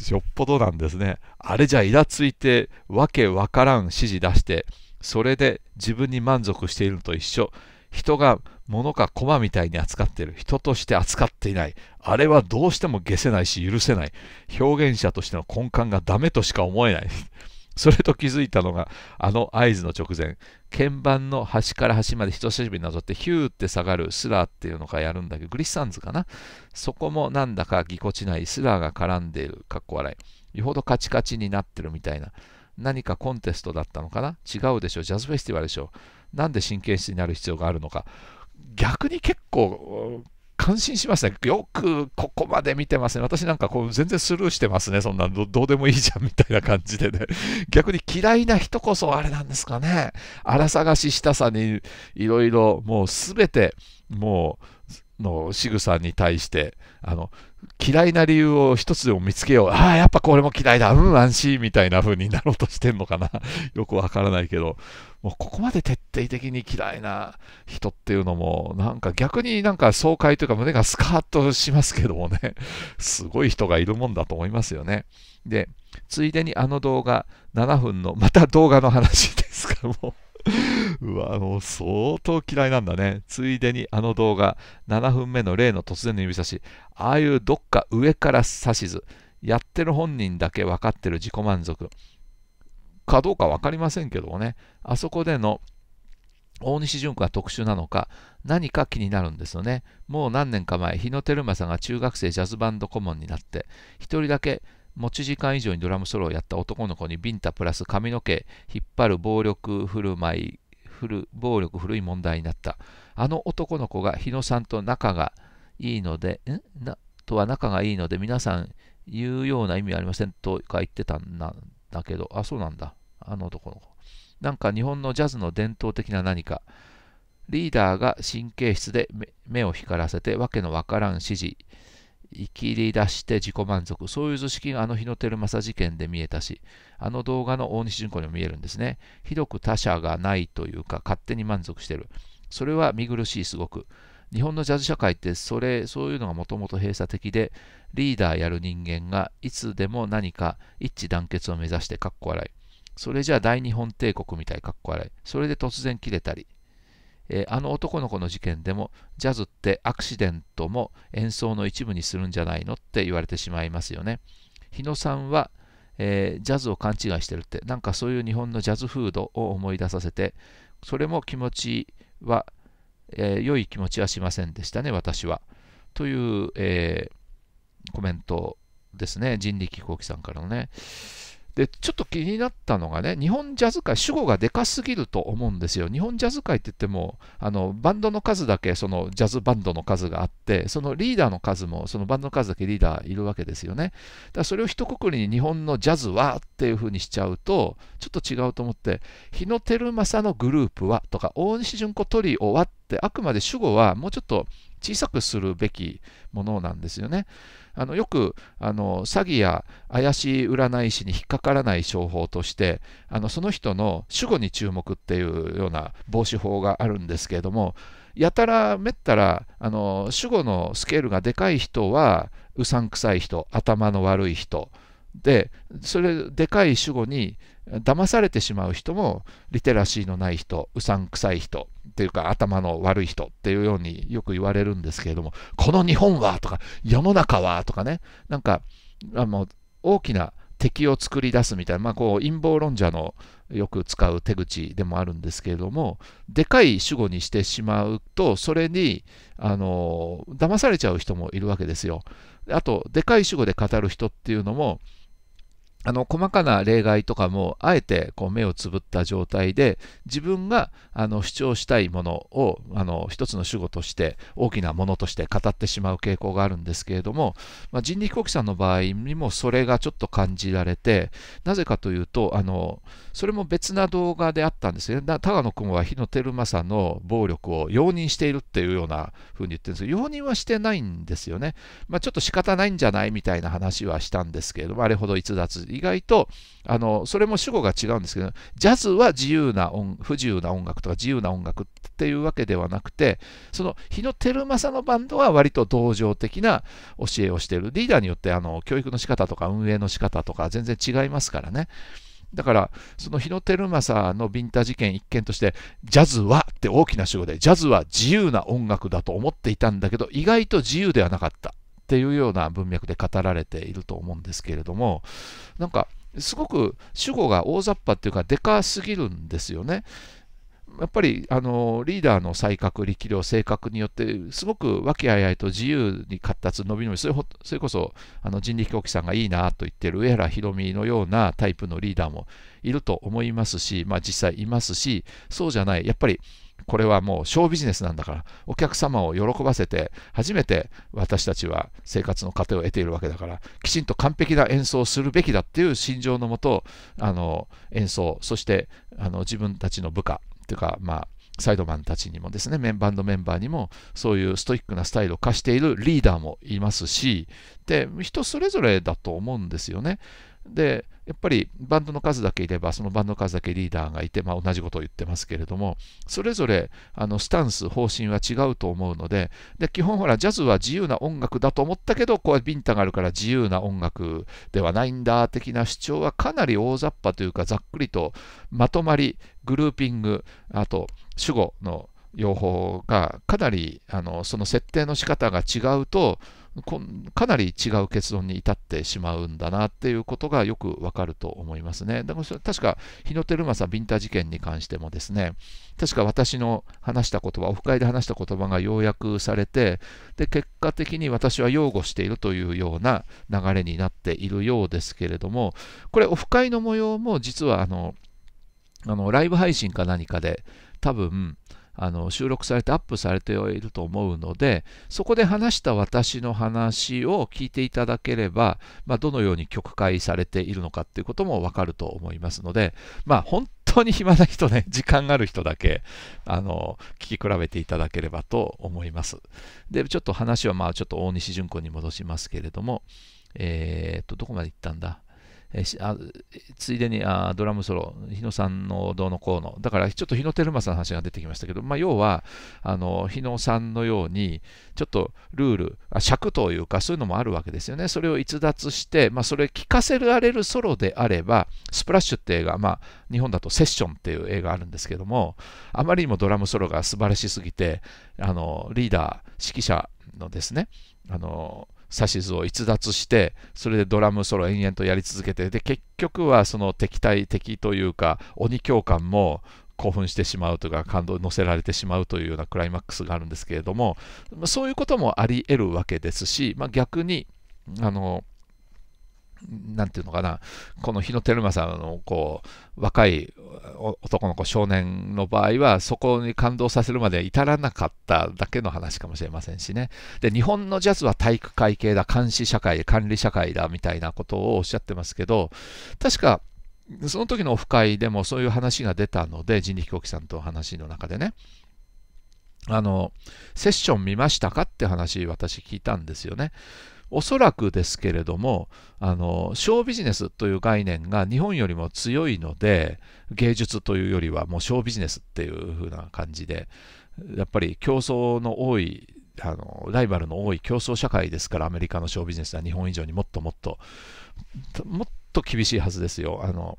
よっぽどなんですね。あれじゃイラついて、わけわからん指示出して、それで自分に満足しているのと一緒。人が物か駒みたいに扱っている。人として扱っていない。あれはどうしても消せないし許せない。表現者としての根幹がダメとしか思えない。それと気づいたのが、あの合図の直前、鍵盤の端から端まで人差し指になぞってヒューって下がるスラーっていうのがやるんだけど、グリッサンズかなそこもなんだかぎこちないスラーが絡んでいる、かっこ笑い。よほどカチカチになってるみたいな。何かコンテストだったのかな違うでしょジャズフェスティバルでしょなんで神経質になる必要があるのか逆に結構感心しましたよくここまで見てますね。私なんかこう全然スルーしてますね。そんなどどうでもいいじゃんみたいな感じでね。逆に嫌いな人こそあれなんですかね。荒探ししたさにいろいろもう全てもうの仕草に対してあの嫌いな理由を一つでも見つけよう。ああ、やっぱこれも嫌いだ。うん、安心みたいな風になろうとしてんのかな。よくわからないけど。もうここまで徹底的に嫌いな人っていうのも、なんか逆になんか爽快というか胸がスカーッとしますけどもね、すごい人がいるもんだと思いますよね。で、ついでにあの動画、7分の、また動画の話ですから、もう うわ、もう相当嫌いなんだね。ついでにあの動画、7分目の例の突然の指差し、ああいうどっか上から指図、やってる本人だけ分かってる自己満足、かどうか分かりませんけどもね、あそこでの大西純子が特殊なのか、何か気になるんですよね。もう何年か前、日野照正が中学生ジャズバンド顧問になって、1人だけ持ち時間以上にドラムソロをやった男の子にビンタプラス髪の毛引っ張る暴力振る舞い、振暴力古い問題になった。あの男の子が日野さんと仲がいいので、んなとは仲がいいので皆さん言うような意味はありませんとか言ってたんだけど、あ、そうなんだ。あの男の子。なんか日本のジャズの伝統的な何か。リーダーが神経質で目を光らせて、わけのわからん指示。生きり出して自己満足。そういう図式があの日のテルマサ事件で見えたし、あの動画の大西純子にも見えるんですね。ひどく他者がないというか、勝手に満足してる。それは見苦しい、すごく。日本のジャズ社会ってそれ、そういうのがもともと閉鎖的で、リーダーやる人間がいつでも何か一致団結を目指して、かっこ笑い。それじゃあ大日本帝国みたいかっこ悪い。それで突然切れたり、えー、あの男の子の事件でもジャズってアクシデントも演奏の一部にするんじゃないのって言われてしまいますよね。日野さんは、えー、ジャズを勘違いしてるってなんかそういう日本のジャズフードを思い出させてそれも気持ちは、えー、良い気持ちはしませんでしたね私は。という、えー、コメントですね人力飛行機さんからのね。でちょっと気になったのがね、日本ジャズ界、主語がでかすぎると思うんですよ。日本ジャズ界って言っても、あのバンドの数だけ、そのジャズバンドの数があって、そのリーダーの数も、そのバンドの数だけリーダーいるわけですよね。だからそれを一括りに日本のジャズはっていうふうにしちゃうと、ちょっと違うと思って、日野照正のグループはとか、大西純子トリオはって、あくまで主語はもうちょっと小さくするべきものなんですよね。あのよくあの詐欺や怪しい占い師に引っかからない商法としてあのその人の主語に注目っていうような防止法があるんですけれどもやたらめったらあの主語のスケールがでかい人はうさんくさい人頭の悪い人でそれでかい主語に騙されてしまう人もリテラシーのない人うさんくさい人っていうか頭の悪い人っていうようによく言われるんですけれどもこの日本はとか世の中はとかねなんかあの大きな敵を作り出すみたいな、まあ、こう陰謀論者のよく使う手口でもあるんですけれどもでかい主語にしてしまうとそれにあの騙されちゃう人もいるわけですよあとでかい主語で語る人っていうのもあの細かな例外とかもあえてこう目をつぶった状態で自分があの主張したいものをあの一つの主語として大きなものとして語ってしまう傾向があるんですけれども、まあ、人力飛行機さんの場合にもそれがちょっと感じられてなぜかというとあのそれも別な動画であったんですよね高野君は日野照政の暴力を容認しているっていうようなふうに言ってるんですけど容認はしてないんですよね、まあ、ちょっと仕方ないんじゃないみたいな話はしたんですけれどもあれほど逸脱意外とあのそれも主語が違うんですけどジャズは自由な音不自由な音楽とか自由な音楽っていうわけではなくてその日野輝正のバンドは割と同情的な教えをしているリーダーによってあの教育の仕方とか運営の仕方とか全然違いますからね。だから、その日野輝正のビンタ事件一件として、ジャズはって大きな主語で、ジャズは自由な音楽だと思っていたんだけど、意外と自由ではなかった。っていうような文脈で語られていると思うんですけれどもなんかすごく主語が大雑把っていうかでかすぎるんですよね。やっぱりあのリーダーの才覚、力量、性格によって、すごく和気あいあいと自由に活発、伸び伸び、それそれこそあの人力飛行機さんがいいなと言ってる上原ひろみのようなタイプのリーダーもいると思いますし、まあ、実際いますし、そうじゃない、やっぱりこれはもうショービジネスなんだから、お客様を喜ばせて、初めて私たちは生活の糧を得ているわけだから、きちんと完璧な演奏をするべきだっていう心情のもと、あの演奏、そしてあの自分たちの部下というか、まあ、サイドマンたちにもですね、メンバンドメンバーにも、そういうストイックなスタイルを課しているリーダーもいますし、で、人それぞれだと思うんですよね。で、やっぱりバンドの数だけいれば、そのバンドの数だけリーダーがいて、まあ、同じことを言ってますけれども、それぞれあのスタンス、方針は違うと思うので、で基本ほら、ジャズは自由な音楽だと思ったけど、こうビンタがあるから自由な音楽ではないんだ的な主張はかなり大雑把というか、ざっくりとまとまり、グルーピング、あと主語の用法がかなりあのその設定の仕方が違うと、かなり違う結論に至ってしまうんだなっていうことがよくわかると思いますね。だから確か、日の照正ビンタ事件に関してもですね、確か私の話した言葉、オフ会で話した言葉が要約されて、で、結果的に私は擁護しているというような流れになっているようですけれども、これ、オフ会の模様も実はあの、あのライブ配信か何かで、多分、あの収録されてアップされていると思うのでそこで話した私の話を聞いていただければ、まあ、どのように曲解されているのかっていうこともわかると思いますので、まあ、本当に暇な人ね 時間がある人だけあの聞き比べていただければと思いますでちょっと話はまあちょっと大西純子に戻しますけれどもえー、っとどこまで行ったんだえあついでにあドラムソロ、日野さんのどうのこうの、だからちょっと日野テルマさんの話が出てきましたけど、まあ、要はあの日野さんのように、ちょっとルールあ、尺というか、そういうのもあるわけですよね。それを逸脱して、まあ、それ聞かせられるソロであれば、スプラッシュって映画、まあ、日本だとセッションっていう映画あるんですけども、あまりにもドラムソロが素晴らしすぎて、あのリーダー、指揮者のですね、あの指図を逸脱してそれでドラムソロ延々とやり続けてで結局はその敵対敵というか鬼教官も興奮してしまうというか感動に乗せられてしまうというようなクライマックスがあるんですけれどもそういうこともありえるわけですし、まあ、逆にあのなんていうのかな、この日野照正のこう若い男の子、少年の場合は、そこに感動させるまで至らなかっただけの話かもしれませんしね。で、日本のジャズは体育会系だ、監視社会、管理社会だみたいなことをおっしゃってますけど、確か、その時のオフ会でもそういう話が出たので、人力飛行機さんと話の中でね。あの、セッション見ましたかって話、私聞いたんですよね。おそらくですけれどもあの小ビジネスという概念が日本よりも強いので芸術というよりはもう小ビジネスっていう風な感じでやっぱり競争の多いあのライバルの多い競争社会ですからアメリカの小ビジネスは日本以上にもっともっともっと厳しいはずですよあの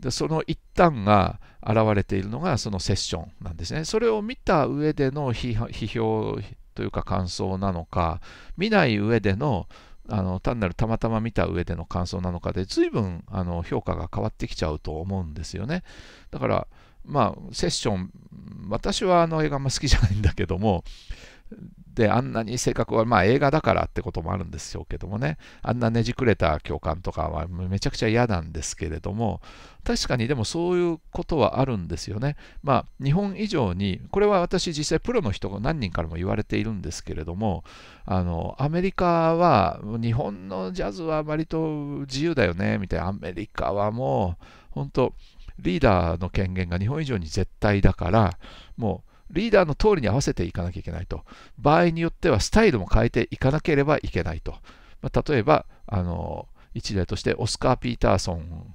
でその一端が現れているのがそのセッションなんですねそれを見た上での批評というか感想なのか見ない上でのあの単なるたまたま見た上での感想なのかで随分あの評価が変わってきちゃうと思うんですよねだからまあセッション私はあの映画あんま好きじゃないんだけどもであんなに性格は、まあ、映画だからってこともあるんでしょうけどもねあんなねじくれた教官とかはめちゃくちゃ嫌なんですけれども確かにでもそういうことはあるんですよねまあ日本以上にこれは私実際プロの人が何人からも言われているんですけれどもあのアメリカは日本のジャズは割と自由だよねみたいなアメリカはもう本当リーダーの権限が日本以上に絶対だからもうリーダーの通りに合わせていかなきゃいけないと。場合によってはスタイルも変えていかなければいけないと。まあ、例えば、あの、一例としてオスカー・ピーターソン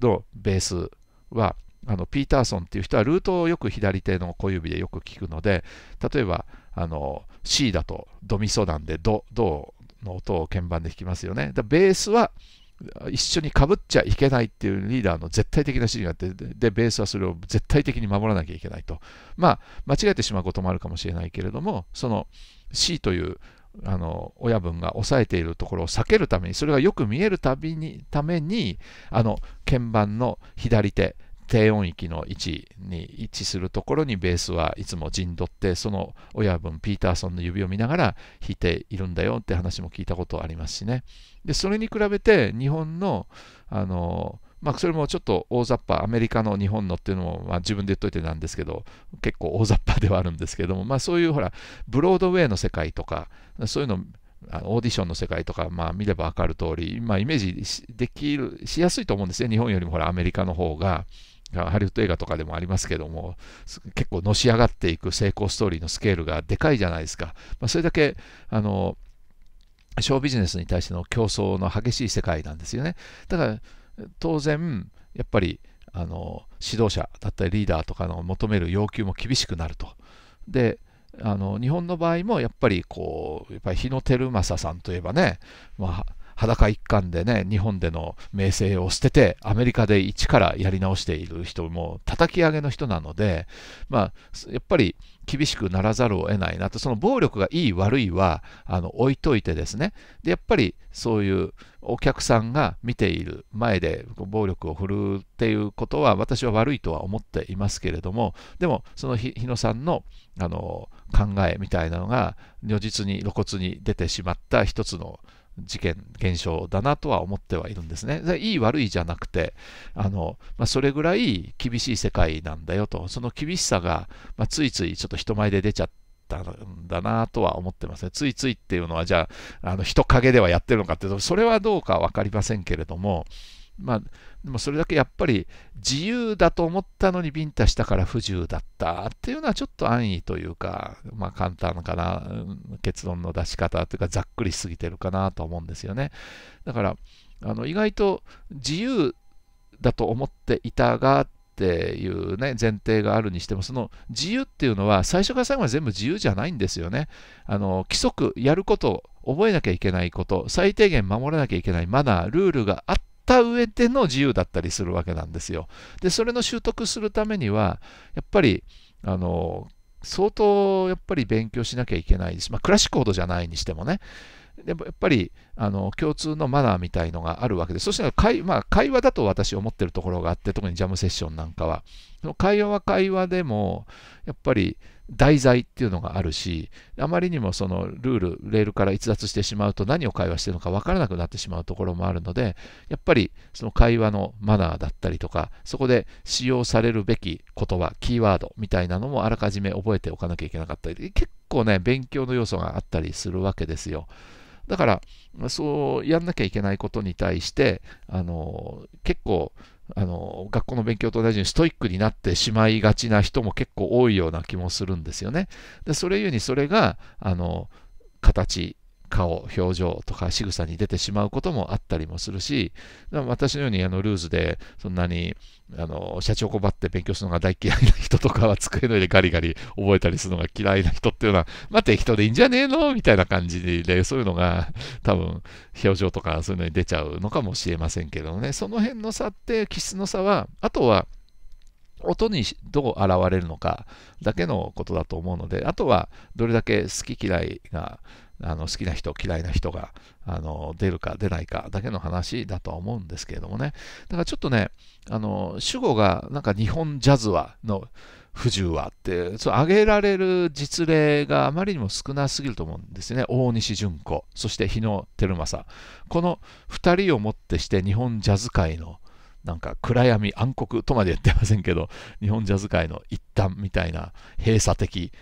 のベースは、あのピーターソンっていう人はルートをよく左手の小指でよく聞くので例えばあの C だとドミソなんでドドの音を鍵盤で弾きますよねだベースは一緒にかぶっちゃいけないっていうリーダーの絶対的な指示があって、で、ベースはそれを絶対的に守らなきゃいけないと。まあ、間違えてしまうこともあるかもしれないけれども、その C というあの親分が抑えているところを避けるために、それがよく見えるたびにために、あの鍵盤の左手、低音域の位置に位置するところにベースはいつも陣取ってその親分ピーターソンの指を見ながら弾いているんだよって話も聞いたことありますしねでそれに比べて日本のあのまあ、それもちょっと大雑把、アメリカの日本のっていうのも、まあ、自分で言っといてなんですけど、結構大雑把ではあるんですけども、まあ、そういうほら、ブロードウェイの世界とか、そういうのオーディションの世界とか、まあ、見れば分かる通り、まあ、イメージできるしやすいと思うんですね、日本よりもほらアメリカの方が。ハリウッド映画とかでもありますけども、結構のし上がっていく成功ストーリーのスケールがでかいじゃないですか。まあ、それだけ、あの、ショービジネスに対しての競争の激しい世界なんですよね。だから、当然、やっぱり、あの、指導者だったりリーダーとかの求める要求も厳しくなると。で、あの日本の場合もやっぱりこうやっぱり日野照正さんといえばね、まあ、裸一貫でね、日本での名声を捨てて、アメリカで一からやり直している人も叩き上げの人なので、まあ、やっぱり厳しくならざるを得ないなと、その暴力がいい悪いはあの置いといてですね、でやっぱりそういうお客さんが見ている前で暴力を振るうっていうことは私は悪いとは思っていますけれども、でもその日野さんのあの考えみたいなのが如実に露骨に出てしまった一つの事件、現象だなとは思ってはいるんですね。いい悪いじゃなくて、あのまあ、それぐらい厳しい世界なんだよと、その厳しさが、まあ、ついついちょっと人前で出ちゃったんだなとは思ってますね。ついついっていうのは、じゃあ、あの人影ではやってるのかっていうと、それはどうか分かりませんけれども、まあ、でもそれだけやっぱり自由だと思ったのにビンタしたから不自由だったっていうのはちょっと安易というか、まあ簡単かな、結論の出し方というかざっくりしすぎてるかなと思うんですよね。だから、あの意外と自由だと思っていたがっていうね、前提があるにしても、その自由っていうのは最初から最後まで全部自由じゃないんですよね。あの規則、やること、覚えなきゃいけないこと、最低限守らなきゃいけないマナー、ルールがあって、った上での自由だったりするわけなんですよ。で、それの習得するためには、やっぱり、あの、相当やっぱり勉強しなきゃいけないです。まあ、クラシックほどじゃないにしてもね。でもやっぱりあの共通のマナーみたいのがあるわけでそして会,、まあ、会話だと私思ってるところがあって特にジャムセッションなんかは会話は会話でもやっぱり題材っていうのがあるし、あまりにもそのルール、レールから逸脱してしまうと何を会話してるのか分からなくなってしまうところもあるので、やっぱりその会話のマナーだったりとか、そこで使用されるべき言葉、キーワードみたいなのもあらかじめ覚えておかなきゃいけなかったり、結構ね、勉強の要素があったりするわけですよ。だから、そうやんなきゃいけないことに対して、あの結構、あの学校の勉強と同じようにストイックになってしまいがちな人も結構多いような気もするんですよね。でそれゆえにそれがあの形顔、表情とか仕草に出てしまうこともあったりもするし、私のようにあのルーズで、そんなにあの社長こばって勉強するのが大嫌いな人とかは机の上でガリガリ覚えたりするのが嫌いな人っていうのは、待って、人でいいんじゃねえのみたいな感じで、そういうのが多分表情とかそういうのに出ちゃうのかもしれませんけどね、その辺の差って、気質の差は、あとは、音にどう現れるのかだけのことだと思うので、あとはどれだけ好き嫌いがあの好きな人、嫌いな人があの出るか出ないかだけの話だとは思うんですけれどもね。だからちょっとね、あの主語がなんか日本ジャズはの不自由はって、そう挙げられる実例があまりにも少なすぎると思うんですね。大西純子、そして日野照正。この2人をもってして日本ジャズ界のなんか暗闇暗黒とまで言ってませんけど、日本ジャズ界の一端みたいな閉鎖的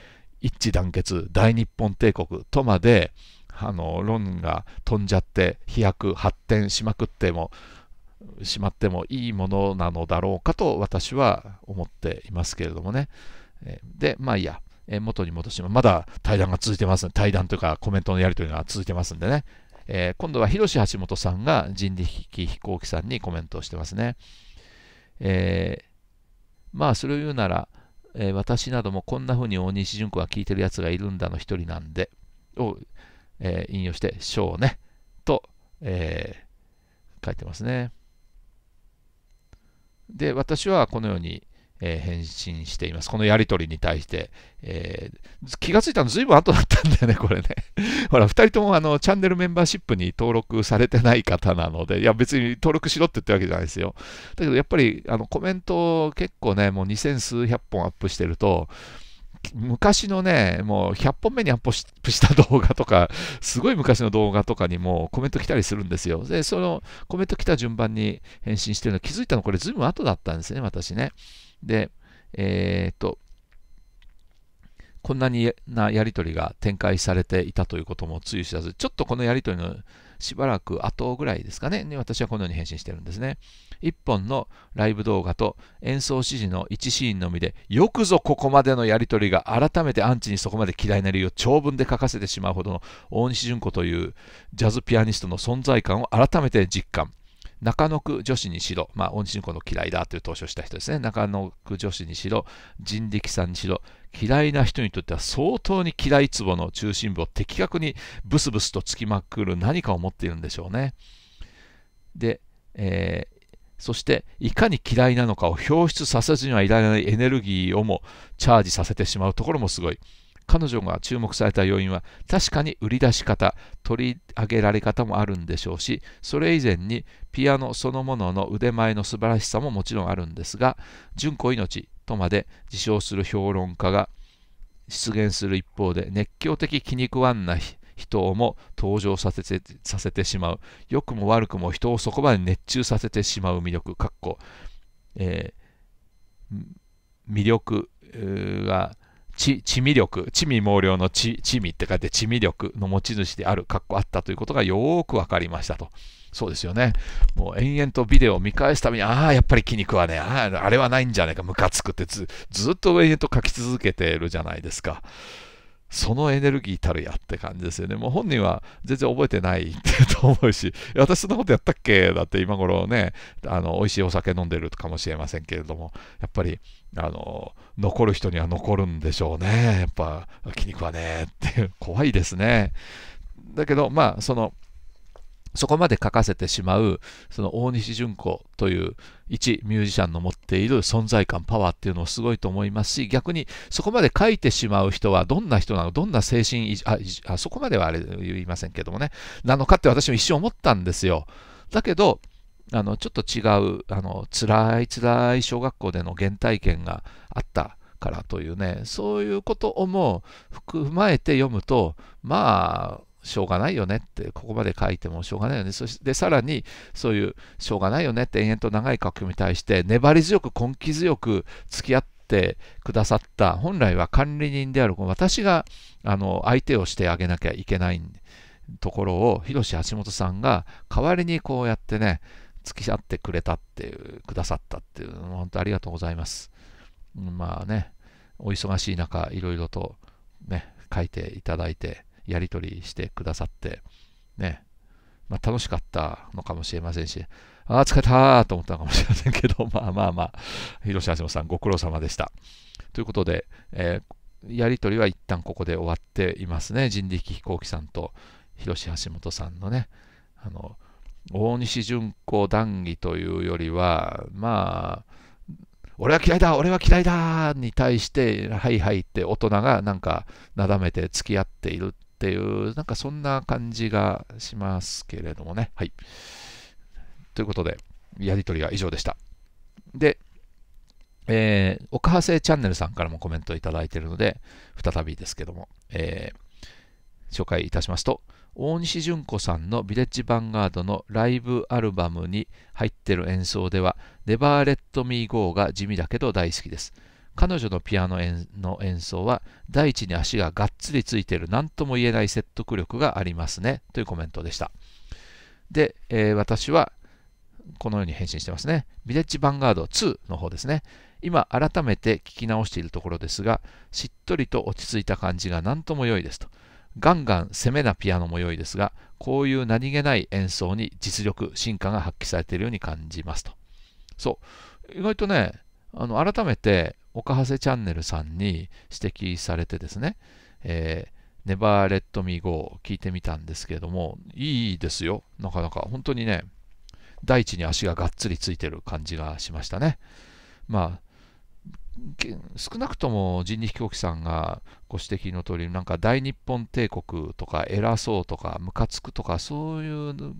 一致団結、大日本帝国とまで、あの論が飛んじゃって飛躍発展しまくってもしまってもいいものなのだろうかと私は思っていますけれどもね。で、まあいいや、元に戻します。まだ対談が続いてます、ね、対談というかコメントのやり取りが続いてますんでね。えー、今度は広志橋本さんが人力飛行機さんにコメントをしてますね。えー、まあそれを言うなら、えー、私などもこんな風に大西純子が聞いてるやつがいるんだの一人なんで、を、えー、引用して、しょうね、と、えー、書いてますね。で、私はこのように、えー、返信しています。このやりとりに対して、えー、気がついたの随分後だったんだよね、これね。ほら、二人ともあのチャンネルメンバーシップに登録されてない方なので、いや、別に登録しろって言ってるわけじゃないですよ。だけど、やっぱりあのコメント結構ね、もう2000数百本アップしてると、昔のね、もう100本目にアップした動画とか、すごい昔の動画とかにもコメント来たりするんですよ。で、そのコメント来た順番に返信してるの気づいたのこれ随分後だったんですね、私ね。で、えー、っと、こんなになやり取りが展開されていたということもつゆ知らず、ちょっとこのやり取りのしばらく後ぐらいですかね、私はこのように返信してるんですね。1本のライブ動画と演奏指示の1シーンのみで、よくぞここまでのやり取りが改めてアンチにそこまで嫌いな理由を長文で書かせてしまうほどの大西純子というジャズピアニストの存在感を改めて実感。中野区女子にしろ、まあ、恩人子の嫌いだという投書した人ですね、中野区女子にしろ、人力さんにしろ、嫌いな人にとっては相当に嫌い壺の中心部を的確にブスブスとつきまくる何かを持っているんでしょうね。で、えー、そしていかに嫌いなのかを表出させずにはいられないエネルギーをもチャージさせてしまうところもすごい。彼女が注目された要因は確かに売り出し方取り上げられ方もあるんでしょうしそれ以前にピアノそのものの腕前の素晴らしさももちろんあるんですが純子命とまで自称する評論家が出現する一方で熱狂的気に食わんな人をも登場させてさせてしまう良くも悪くも人をそこまで熱中させてしまう魅力かっこ、えー、魅力が、知味力、知味毛量の知、知味って書いて知味力の持ち主である、かっこあったということがよく分かりましたと。そうですよね。もう延々とビデオを見返すために、ああ、やっぱりに肉はね、ああ、あれはないんじゃないか、ムカつくってずずっと延々と書き続けてるじゃないですか。そのエネルギーたるやって感じですよね。もう本人は全然覚えてないってと思うし、私そんなことやったっけだって今頃ね、あの、美味しいお酒飲んでるかもしれませんけれども、やっぱり、あの、残る人には残るんでしょうね。やっぱ、気に食わね、って怖いですね。だけど、まあ、その、そこまで書かせてしまう、その大西純子という一ミュージシャンの持っている存在感、パワーっていうのをすごいと思いますし、逆にそこまで書いてしまう人はどんな人なの、どんな精神あ、あ、そこまではあれ言いませんけどもね、なのかって私も一瞬思ったんですよ。だけど、あの、ちょっと違う、あの、辛い辛い小学校での原体験があったからというね、そういうことをも踏まえて読むと、まあ、しょうがないよねって、ここまで書いてもしょうがないよね。そしてさらに、そういうしょうがないよねって延々と長い書き込みに対して、粘り強く根気強く付き合って、くださった本来は管理人である私があの相手をしてあげなきゃいけないところを広し、橋本さんが代わりにこうやってね付き合ってくれたっていうくださったっていう本当ありがとうございますまあねお忙しい中いろいろとね書いていただいてやり取りしてくださって、ね、まあ、楽しかったのかもしれませんし、ああ、疲れたーと思ったのかもしれませんけど、まあまあまあ、広瀬橋本さん、ご苦労様でした。ということで、えー、やり取りは一旦ここで終わっていますね。人力飛行機さんと広瀬橋本さんのね、あの、大西純子談義というよりは、まあ、俺は嫌いだ俺は嫌いだに対して、はいはいって大人がなんかなだめて付き合っているっていう、なんかそんな感じがしますけれどもね。はい。ということで、やりとりは以上でした。で、えー、岡派生チャンネルさんからもコメントいただいているので、再びですけども、えー、紹介いたしますと、大西純子さんのヴィレッジヴァンガードのライブアルバムに入ってる演奏では、Never Let Me Go が地味だけど大好きです。彼女のピアノの演奏は大地に足ががっつりついている何とも言えない説得力がありますねというコメントでした。で、えー、私はこのように返信してますね。ビレッジヴァンガード2の方ですね。今改めて聞き直しているところですが、しっとりと落ち着いた感じが何とも良いですと。ガンガン攻めなピアノも良いですが、こういう何気ない演奏に実力、進化が発揮されているように感じますと。そう。意外とね、あの改めて岡長はチャンネルさんに指摘されてですね、えー、Never Let Me Go 聞いてみたんですけれども、いいですよ。なかなか、本当にね、大地に足ががっつりついてる感じがしましたね。まあ、少なくとも人力飛行機さんがご指摘の通り、なんか大日本帝国とか偉そうとかムカつくとかそういう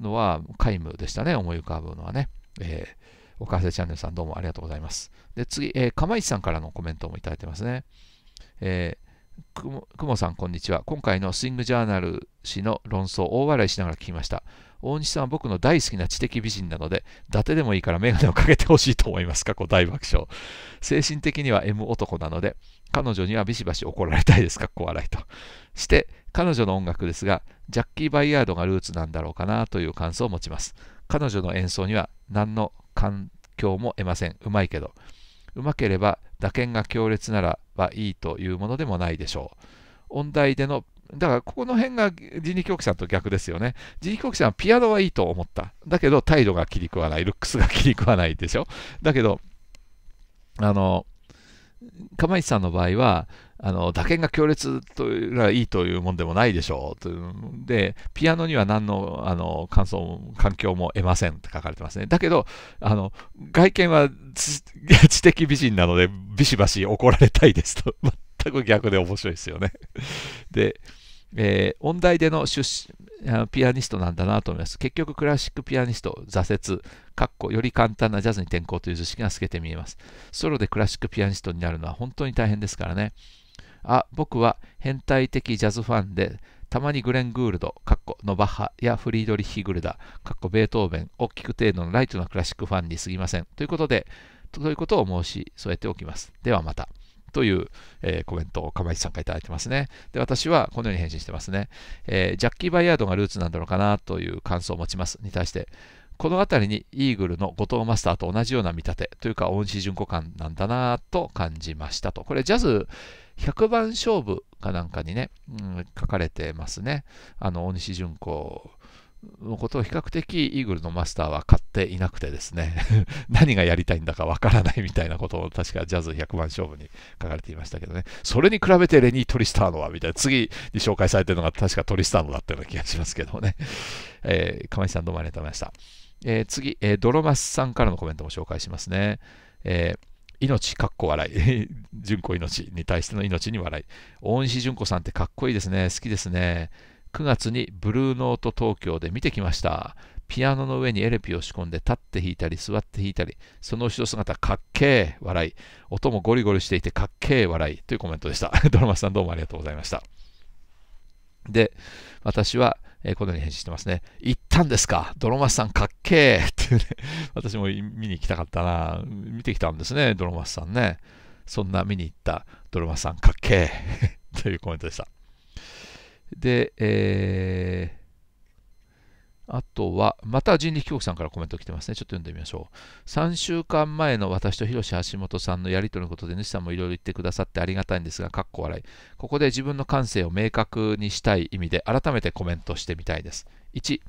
のは皆無でしたね、思い浮かぶのはね。えー、岡瀬チャンネルさんどうもありがとうございます。で、次、えー、釜石さんからのコメントもいただいてますね。えー、くもくもさん、こんにちは。今回のスイングジャーナル氏の論争、大笑いしながら聞きました。大西さんは僕の大好きな知的美人なので、伊達でもいいから眼鏡をかけてほしいと思います。過去大爆笑。精神的には M 男なので、彼女にはビシバシ怒られたいです。かっこ笑いと。して、彼女の音楽ですが、ジャッキー・バイヤードがルーツなんだろうかなという感想を持ちます。彼女の演奏には何の環境も得ません。うまいけど。うまければ打鍵が強烈ならばいいというものでもないでしょう。音大でのだからここの辺が人力局さんと逆ですよね。人力局さんはピアノはいいと思った。だけど態度が気に食わない、ルックスが気に食わないでしょ。だけど、あの、釜石さんの場合は、あの、打鍵が強烈というのはいいというもんでもないでしょう。というで、ピアノには何の、あの、感想、も、環境も得ませんって書かれてますね。だけど、あの、外見は知的美人なので、ビシバシ怒られたいですと。全く逆で面白いですよね。で、えー、音大での出ピアニストなんだなと思います。結局クラシックピアニスト、挫折、かっこより簡単なジャズに転向という図式が透けて見えます。ソロでクラシックピアニストになるのは本当に大変ですからね。あ、僕は変態的ジャズファンで、たまにグレン・グールド、カッコのバッハやフリードリヒ・グルダ、カッコベートーベンをきく程度のライトなクラシックファンにすぎません。ということで、ということを申し添えておきます。ではまた。という、えー、コメントを釜石さんからいただいてますね。で、私はこのように返信してますね、えー、ジャッキー・バイヤードがルーツなんだろうかなという感想を持ちます。に対して、この辺りにイーグルの後藤マスターと同じような見立てというか、恩師順子感なんだなと感じましたと。これ、ジャズ、100番勝負かなんかにね、うん、書かれてますね。あの、大西純子のことを比較的イーグルのマスターは買っていなくてですね 何がやりたいんだかわからないみたいなことを確かジャズ100番勝負に書かれていましたけどねそれに比べてレニー・トリスターノはみたいな次に紹介されてるのが確かトリスターノだったような気がしますけどね、えー、釜石さんどうもありがとうございました、えー、次、えー、ドロマスさんからのコメントも紹介しますね、えー命、かっこ笑い。純子命に対しての命に笑い。大西純子さんってかっこいいですね。好きですね。9月にブルーノート東京で見てきました。ピアノの上にエレピを仕込んで立って弾いたり座って弾いたり、その後ろ姿かっけえ笑い。音もゴリゴリしていてかっけえ笑いというコメントでした。ドラマさんどうもありがとうございました。で、私はえー、このように返信してますね。行ったんですかドロマスさんかっけーっていうね。私も見に行きたかったな。見てきたんですね、ドロマスさんね。そんな見に行ったドロマスさんかっけー というコメントでした。で、えーあとは、また人力飛行機さんからコメント来てますね。ちょっと読んでみましょう。3週間前の私と広瀬橋本さんのやりとりのことで、主さんもいろいろ言ってくださってありがたいんですが、かっこ笑い。ここで自分の感性を明確にしたい意味で、改めてコメントしてみたいです。1、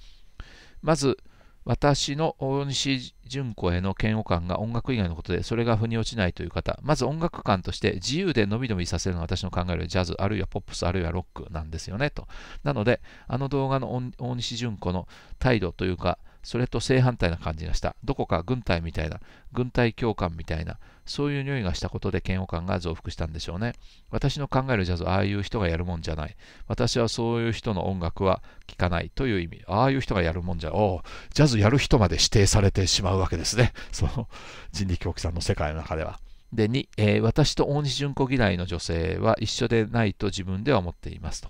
まず、私の大西純子への嫌悪感が音楽以外のことで、それが腑に落ちないという方、まず音楽観として自由でのびのびさせるのが私の考えるジャズ、あるいはポップス、あるいはロックなんですよね、と。なので、あの動画の大西純子の態度というか、それと正反対な感じがした。どこか軍隊みたいな、軍隊教官みたいな、そういう匂いがしたことで嫌悪感が増幅したんでしょうね。私の考えるジャズはああいう人がやるもんじゃない。私はそういう人の音楽は聴かないという意味。ああいう人がやるもんじゃ、おジャズやる人まで指定されてしまうわけですね。その人力狂気さんの世界の中では。で2、えー、私と大西純子嫌いの女性は一緒でないと自分では思っていますと。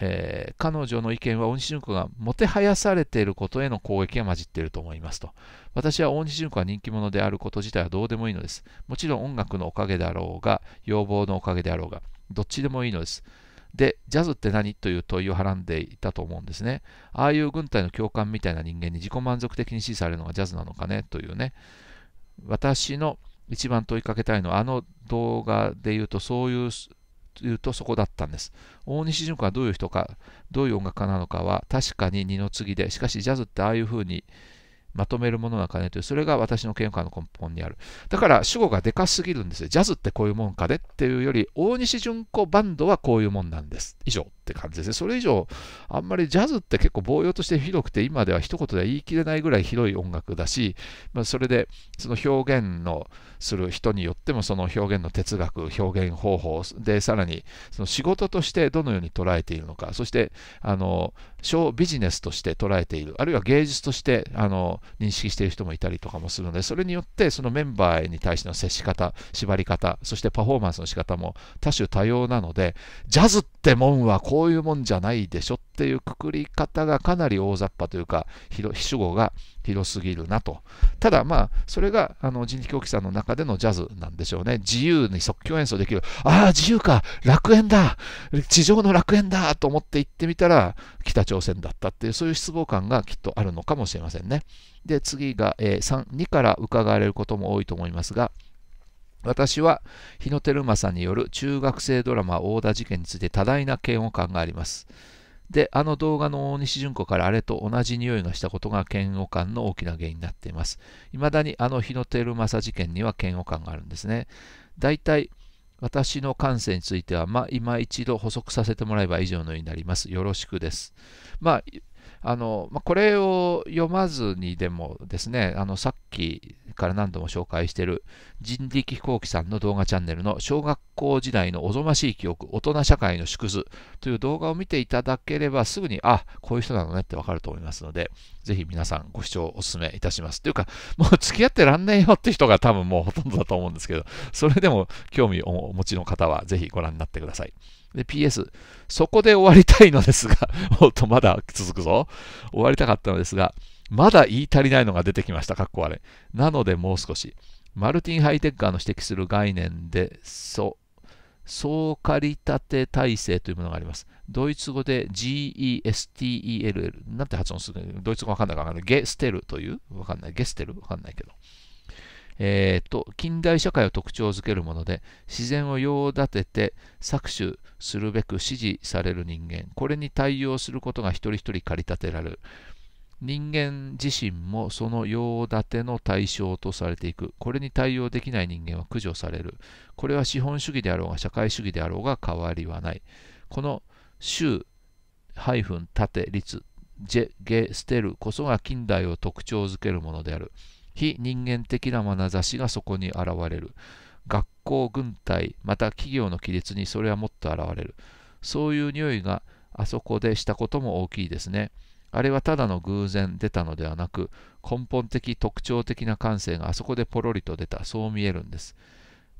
えー、彼女の意見は大西純子がもてはやされていることへの攻撃が混じっていると思いますと。私は大西純子は人気者であること自体はどうでもいいのです。もちろん音楽のおかげであろうが、要望のおかげであろうが、どっちでもいいのです。で、ジャズって何という問いをはらんでいたと思うんですね。ああいう軍隊の教官みたいな人間に自己満足的に支持されるのがジャズなのかねというね。私の一番問いかけたいのは、あの動画で言うと、そういうというとそこだったんです。大西純子はどういう人か、どういう音楽家なのかは確かに二の次で、しかしジャズってああいうふうにまとめるものな金という、それが私の喧嘩の根本にある。だから主語がでかすぎるんですよ。ジャズってこういうもんかねっていうより、大西純子バンドはこういうもんなんです。以上って感じですね。それ以上、あんまりジャズって結構防用として広くて、今では一言では言い切れないぐらい広い音楽だし、まあ、それで、その表現のする人によっても、その表現の哲学、表現方法で、さらに、その仕事としてどのように捉えているのか、そして、あの、小ビジネスとして捉えている、あるいは芸術として、あの、認識している人もいたりとかもするので、それによってそのメンバーに対しての接し方、縛り方、そしてパフォーマンスの仕方も多種多様なので、ジャズってもんはこういうもんじゃないでしょっていうくくり方がかなり大雑把というか、主語が広すぎるなと。ただまあ、それがあの人力沖さんの中でのジャズなんでしょうね。自由に即興演奏できる。ああ、自由か楽園だ地上の楽園だと思って行ってみたら、北朝鮮だったっていう、そういう失望感がきっとあるのかもしれませんね。で、次が、えー、3、2から伺われることも多いと思いますが、私は日野照正による中学生ドラマ大田事件について多大な嫌悪感があります。で、あの動画の大西純子からあれと同じ匂いがしたことが嫌悪感の大きな原因になっています。未だにあの日野照正事件には嫌悪感があるんですね。大体、私の感性については、まあ、今一度補足させてもらえば以上のようになります。よろしくです。まああの、まあ、これを読まずにでもですね、あの、さっきから何度も紹介している人力飛行機さんの動画チャンネルの小学校時代のおぞましい記憶、大人社会の縮図という動画を見ていただければすぐに、あ、こういう人なのねってわかると思いますので、ぜひ皆さんご視聴お勧めいたします。というか、もう付き合ってらんねえよって人が多分もうほとんどだと思うんですけど、それでも興味をお持ちの方はぜひご覧になってください。で、PS、そこで終わりたいのですが、おっと、まだ続くぞ。終わりたかったのですが、まだ言い足りないのが出てきました、かっこ悪い。なので、もう少し。マルティン・ハイテッカーの指摘する概念で、そう、そう借り立て体制というものがあります。ドイツ語で GESTELL。なんて発音するドイツ語わかんないかわかんない。ゲステルというわかんない。ゲステルわかんないけど。えー、と近代社会を特徴づけるもので自然を用立てて搾取するべく支持される人間これに対応することが一人一人駆り立てられる人間自身もその用立ての対象とされていくこれに対応できない人間は駆除されるこれは資本主義であろうが社会主義であろうが変わりはないこの州配分縦率ジェ・ゲ・ステルこそが近代を特徴づけるものである。非人間的な眼差しがそこに現れる。学校、軍隊、また企業の規律にそれはもっと現れる。そういう匂いがあそこでしたことも大きいですね。あれはただの偶然出たのではなく、根本的特徴的な感性があそこでポロリと出た、そう見えるんです。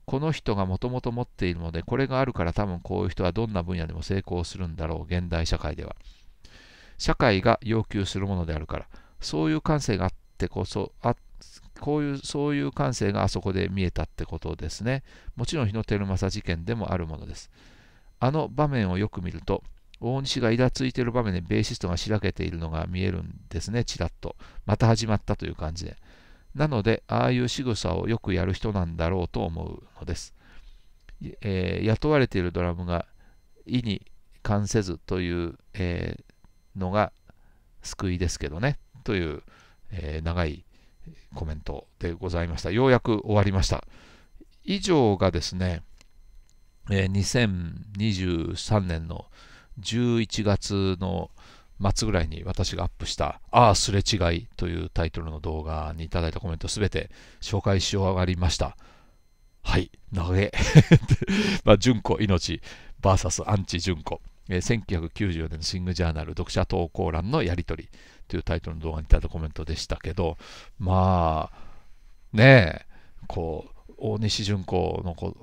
この人がもともと持っているので、これがあるから多分こういう人はどんな分野でも成功するんだろう、現代社会では。社会が要求するものであるから、そういう感性があってこそ、あっこういうそういう感性があそこで見えたってことですねもちろん日野照正事件でもあるものですあの場面をよく見ると大西がイラついている場面でベーシストがしらけているのが見えるんですねちらっとまた始まったという感じでなのでああいう仕草をよくやる人なんだろうと思うのです、えー、雇われているドラムが意に関せずという、えー、のが救いですけどねという、えー、長いコメントでございました。ようやく終わりました。以上がですね、え2023年の11月の末ぐらいに私がアップした「ああすれ違い」というタイトルの動画にいただいたコメントすべて紹介し終わりました。はい、投げ。まあ、純子命 VS アンチ純子。1994年のシングジャーナル読者投稿欄のやりとり。というタイトルの動画にいただいたコメントでしたけど、まあ、ねえ、こう、大西純子のこ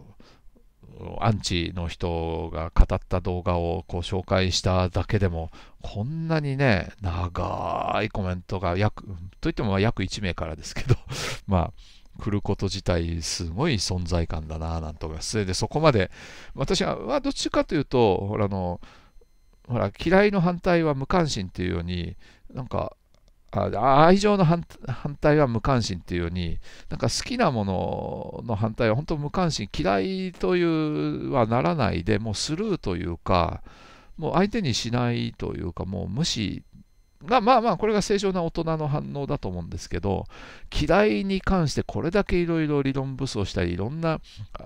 アンチの人が語った動画をこう紹介しただけでも、こんなにね、長いコメントが約、といっても約1名からですけど、まあ、来ること自体、すごい存在感だなぁなんて思います。それで、そこまで、私は、どっちかというと、ほら、あの、ほら、嫌いの反対は無関心っていうように、なんか、あ愛情の反対は無関心っていうように、なんか好きなものの反対は本当無関心、嫌いというはならないで、もうスルーというか、もう相手にしないというか、もう無視まあまあ、これが正常な大人の反応だと思うんですけど、嫌いに関してこれだけいろいろ理論武装したり、いろんな、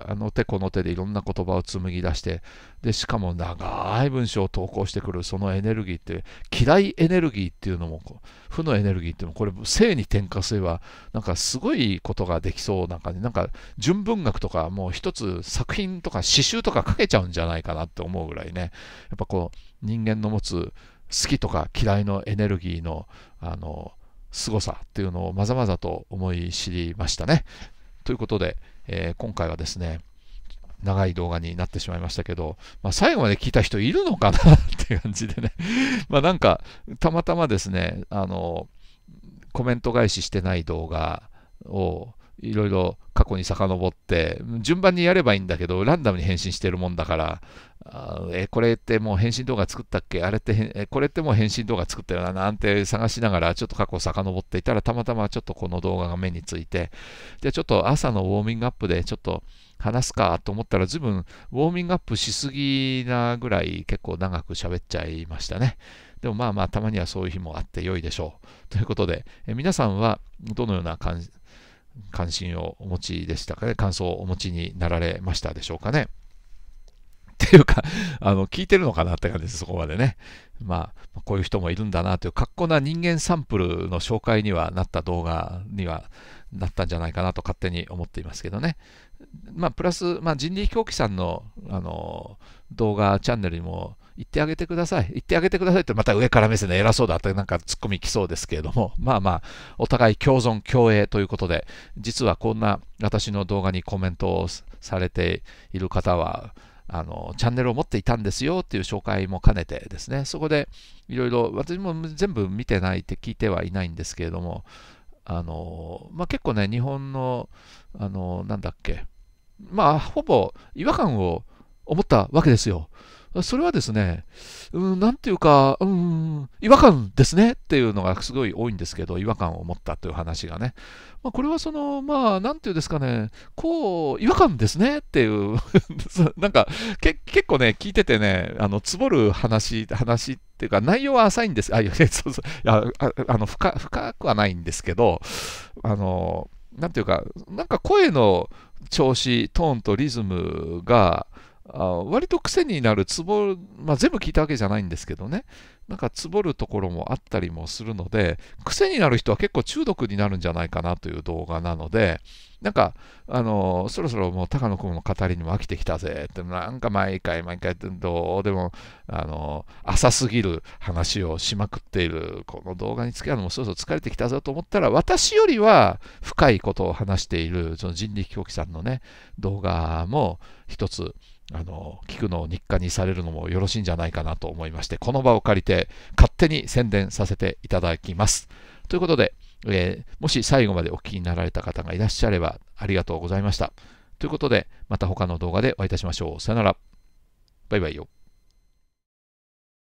あの手この手でいろんな言葉を紡ぎ出して、で、しかも長い文章を投稿してくるそのエネルギーって、嫌いエネルギーっていうのも、負のエネルギーっていうのも、これ、性に転化すれば、なんかすごいことができそうなんかね、なんか純文学とか、もう一つ作品とか詩集とか書けちゃうんじゃないかなって思うぐらいね、やっぱこう、人間の持つ、好きとか嫌いのエネルギーのあの凄さっていうのをまざまざと思い知りましたね。ということで、えー、今回はですね、長い動画になってしまいましたけど、まあ、最後まで聞いた人いるのかなって感じでね まあなんか、たまたまですね、あの、コメント返ししてない動画をいろいろ過去に遡って、順番にやればいいんだけど、ランダムに返信してるもんだから、え、これってもう返信動画作ったっけあれって、え、これってもう返信動画作ったよななんて探しながら、ちょっと過去遡っていたら、たまたまちょっとこの動画が目について、で、ちょっと朝のウォーミングアップで、ちょっと、話すかと思ったら随分ウォーミングアップしすぎなぐらい結構長く喋っちゃいましたね。でもまあまあたまにはそういう日もあって良いでしょう。ということで、え皆さんはどのような感じ関心をお持ちでしたかね、感想をお持ちになられましたでしょうかね。っていうか、あの、聞いてるのかなって感じです、そこまでね。まあ、こういう人もいるんだなという、格好な人間サンプルの紹介にはなった動画にはなったんじゃないかなと勝手に思っていますけどね。まあ、プラス、まあ、人力飛行機さんの、あの、動画チャンネルにも、言ってあげてください。言ってあげてくださいってまた上から目線で偉そうだってなんか突っ込みきそうですけれども、まあまあ、お互い共存共栄ということで、実はこんな私の動画にコメントをされている方は、あのチャンネルを持っていたんですよっていう紹介も兼ねてですね、そこでいろいろ、私も全部見てないって聞いてはいないんですけれども、あのまあ、結構ね、日本の、あのなんだっけ、まあ、ほぼ違和感を思ったわけですよ。それはですね、うん、なんていうか、うん、違和感ですねっていうのがすごい多いんですけど、違和感を持ったという話がね。まあ、これはその、まあ、なんていうんですかね、こう、違和感ですねっていう なんかけ、結構ね、聞いててね、あの、つぼる話、話っていうか、内容は浅いんです、あ、いや、そうそう、いや、ああの深、深くはないんですけど、あの、なんていうか、なんか声の調子、トーンとリズムが、あ割と癖になるツボ、まあ、全部聞いたわけじゃないんですけどね、なんかツボるところもあったりもするので、癖になる人は結構中毒になるんじゃないかなという動画なので、なんか、あのそろそろもう高野君の語りにも飽きてきたぜって、なんか毎回毎回どうでも、あの浅すぎる話をしまくっている、この動画に付き合うのもそろそろ疲れてきたぞと思ったら、私よりは深いことを話している、その人力狂気さんのね、動画も一つ、あの聞くのを日課にされるのもよろしいんじゃないかなと思いまして、この場を借りて勝手に宣伝させていただきます。ということで、えー、もし最後までお聞きになられた方がいらっしゃればありがとうございました。ということで、また他の動画でお会いいたしましょう。さよなら。バイバイよ。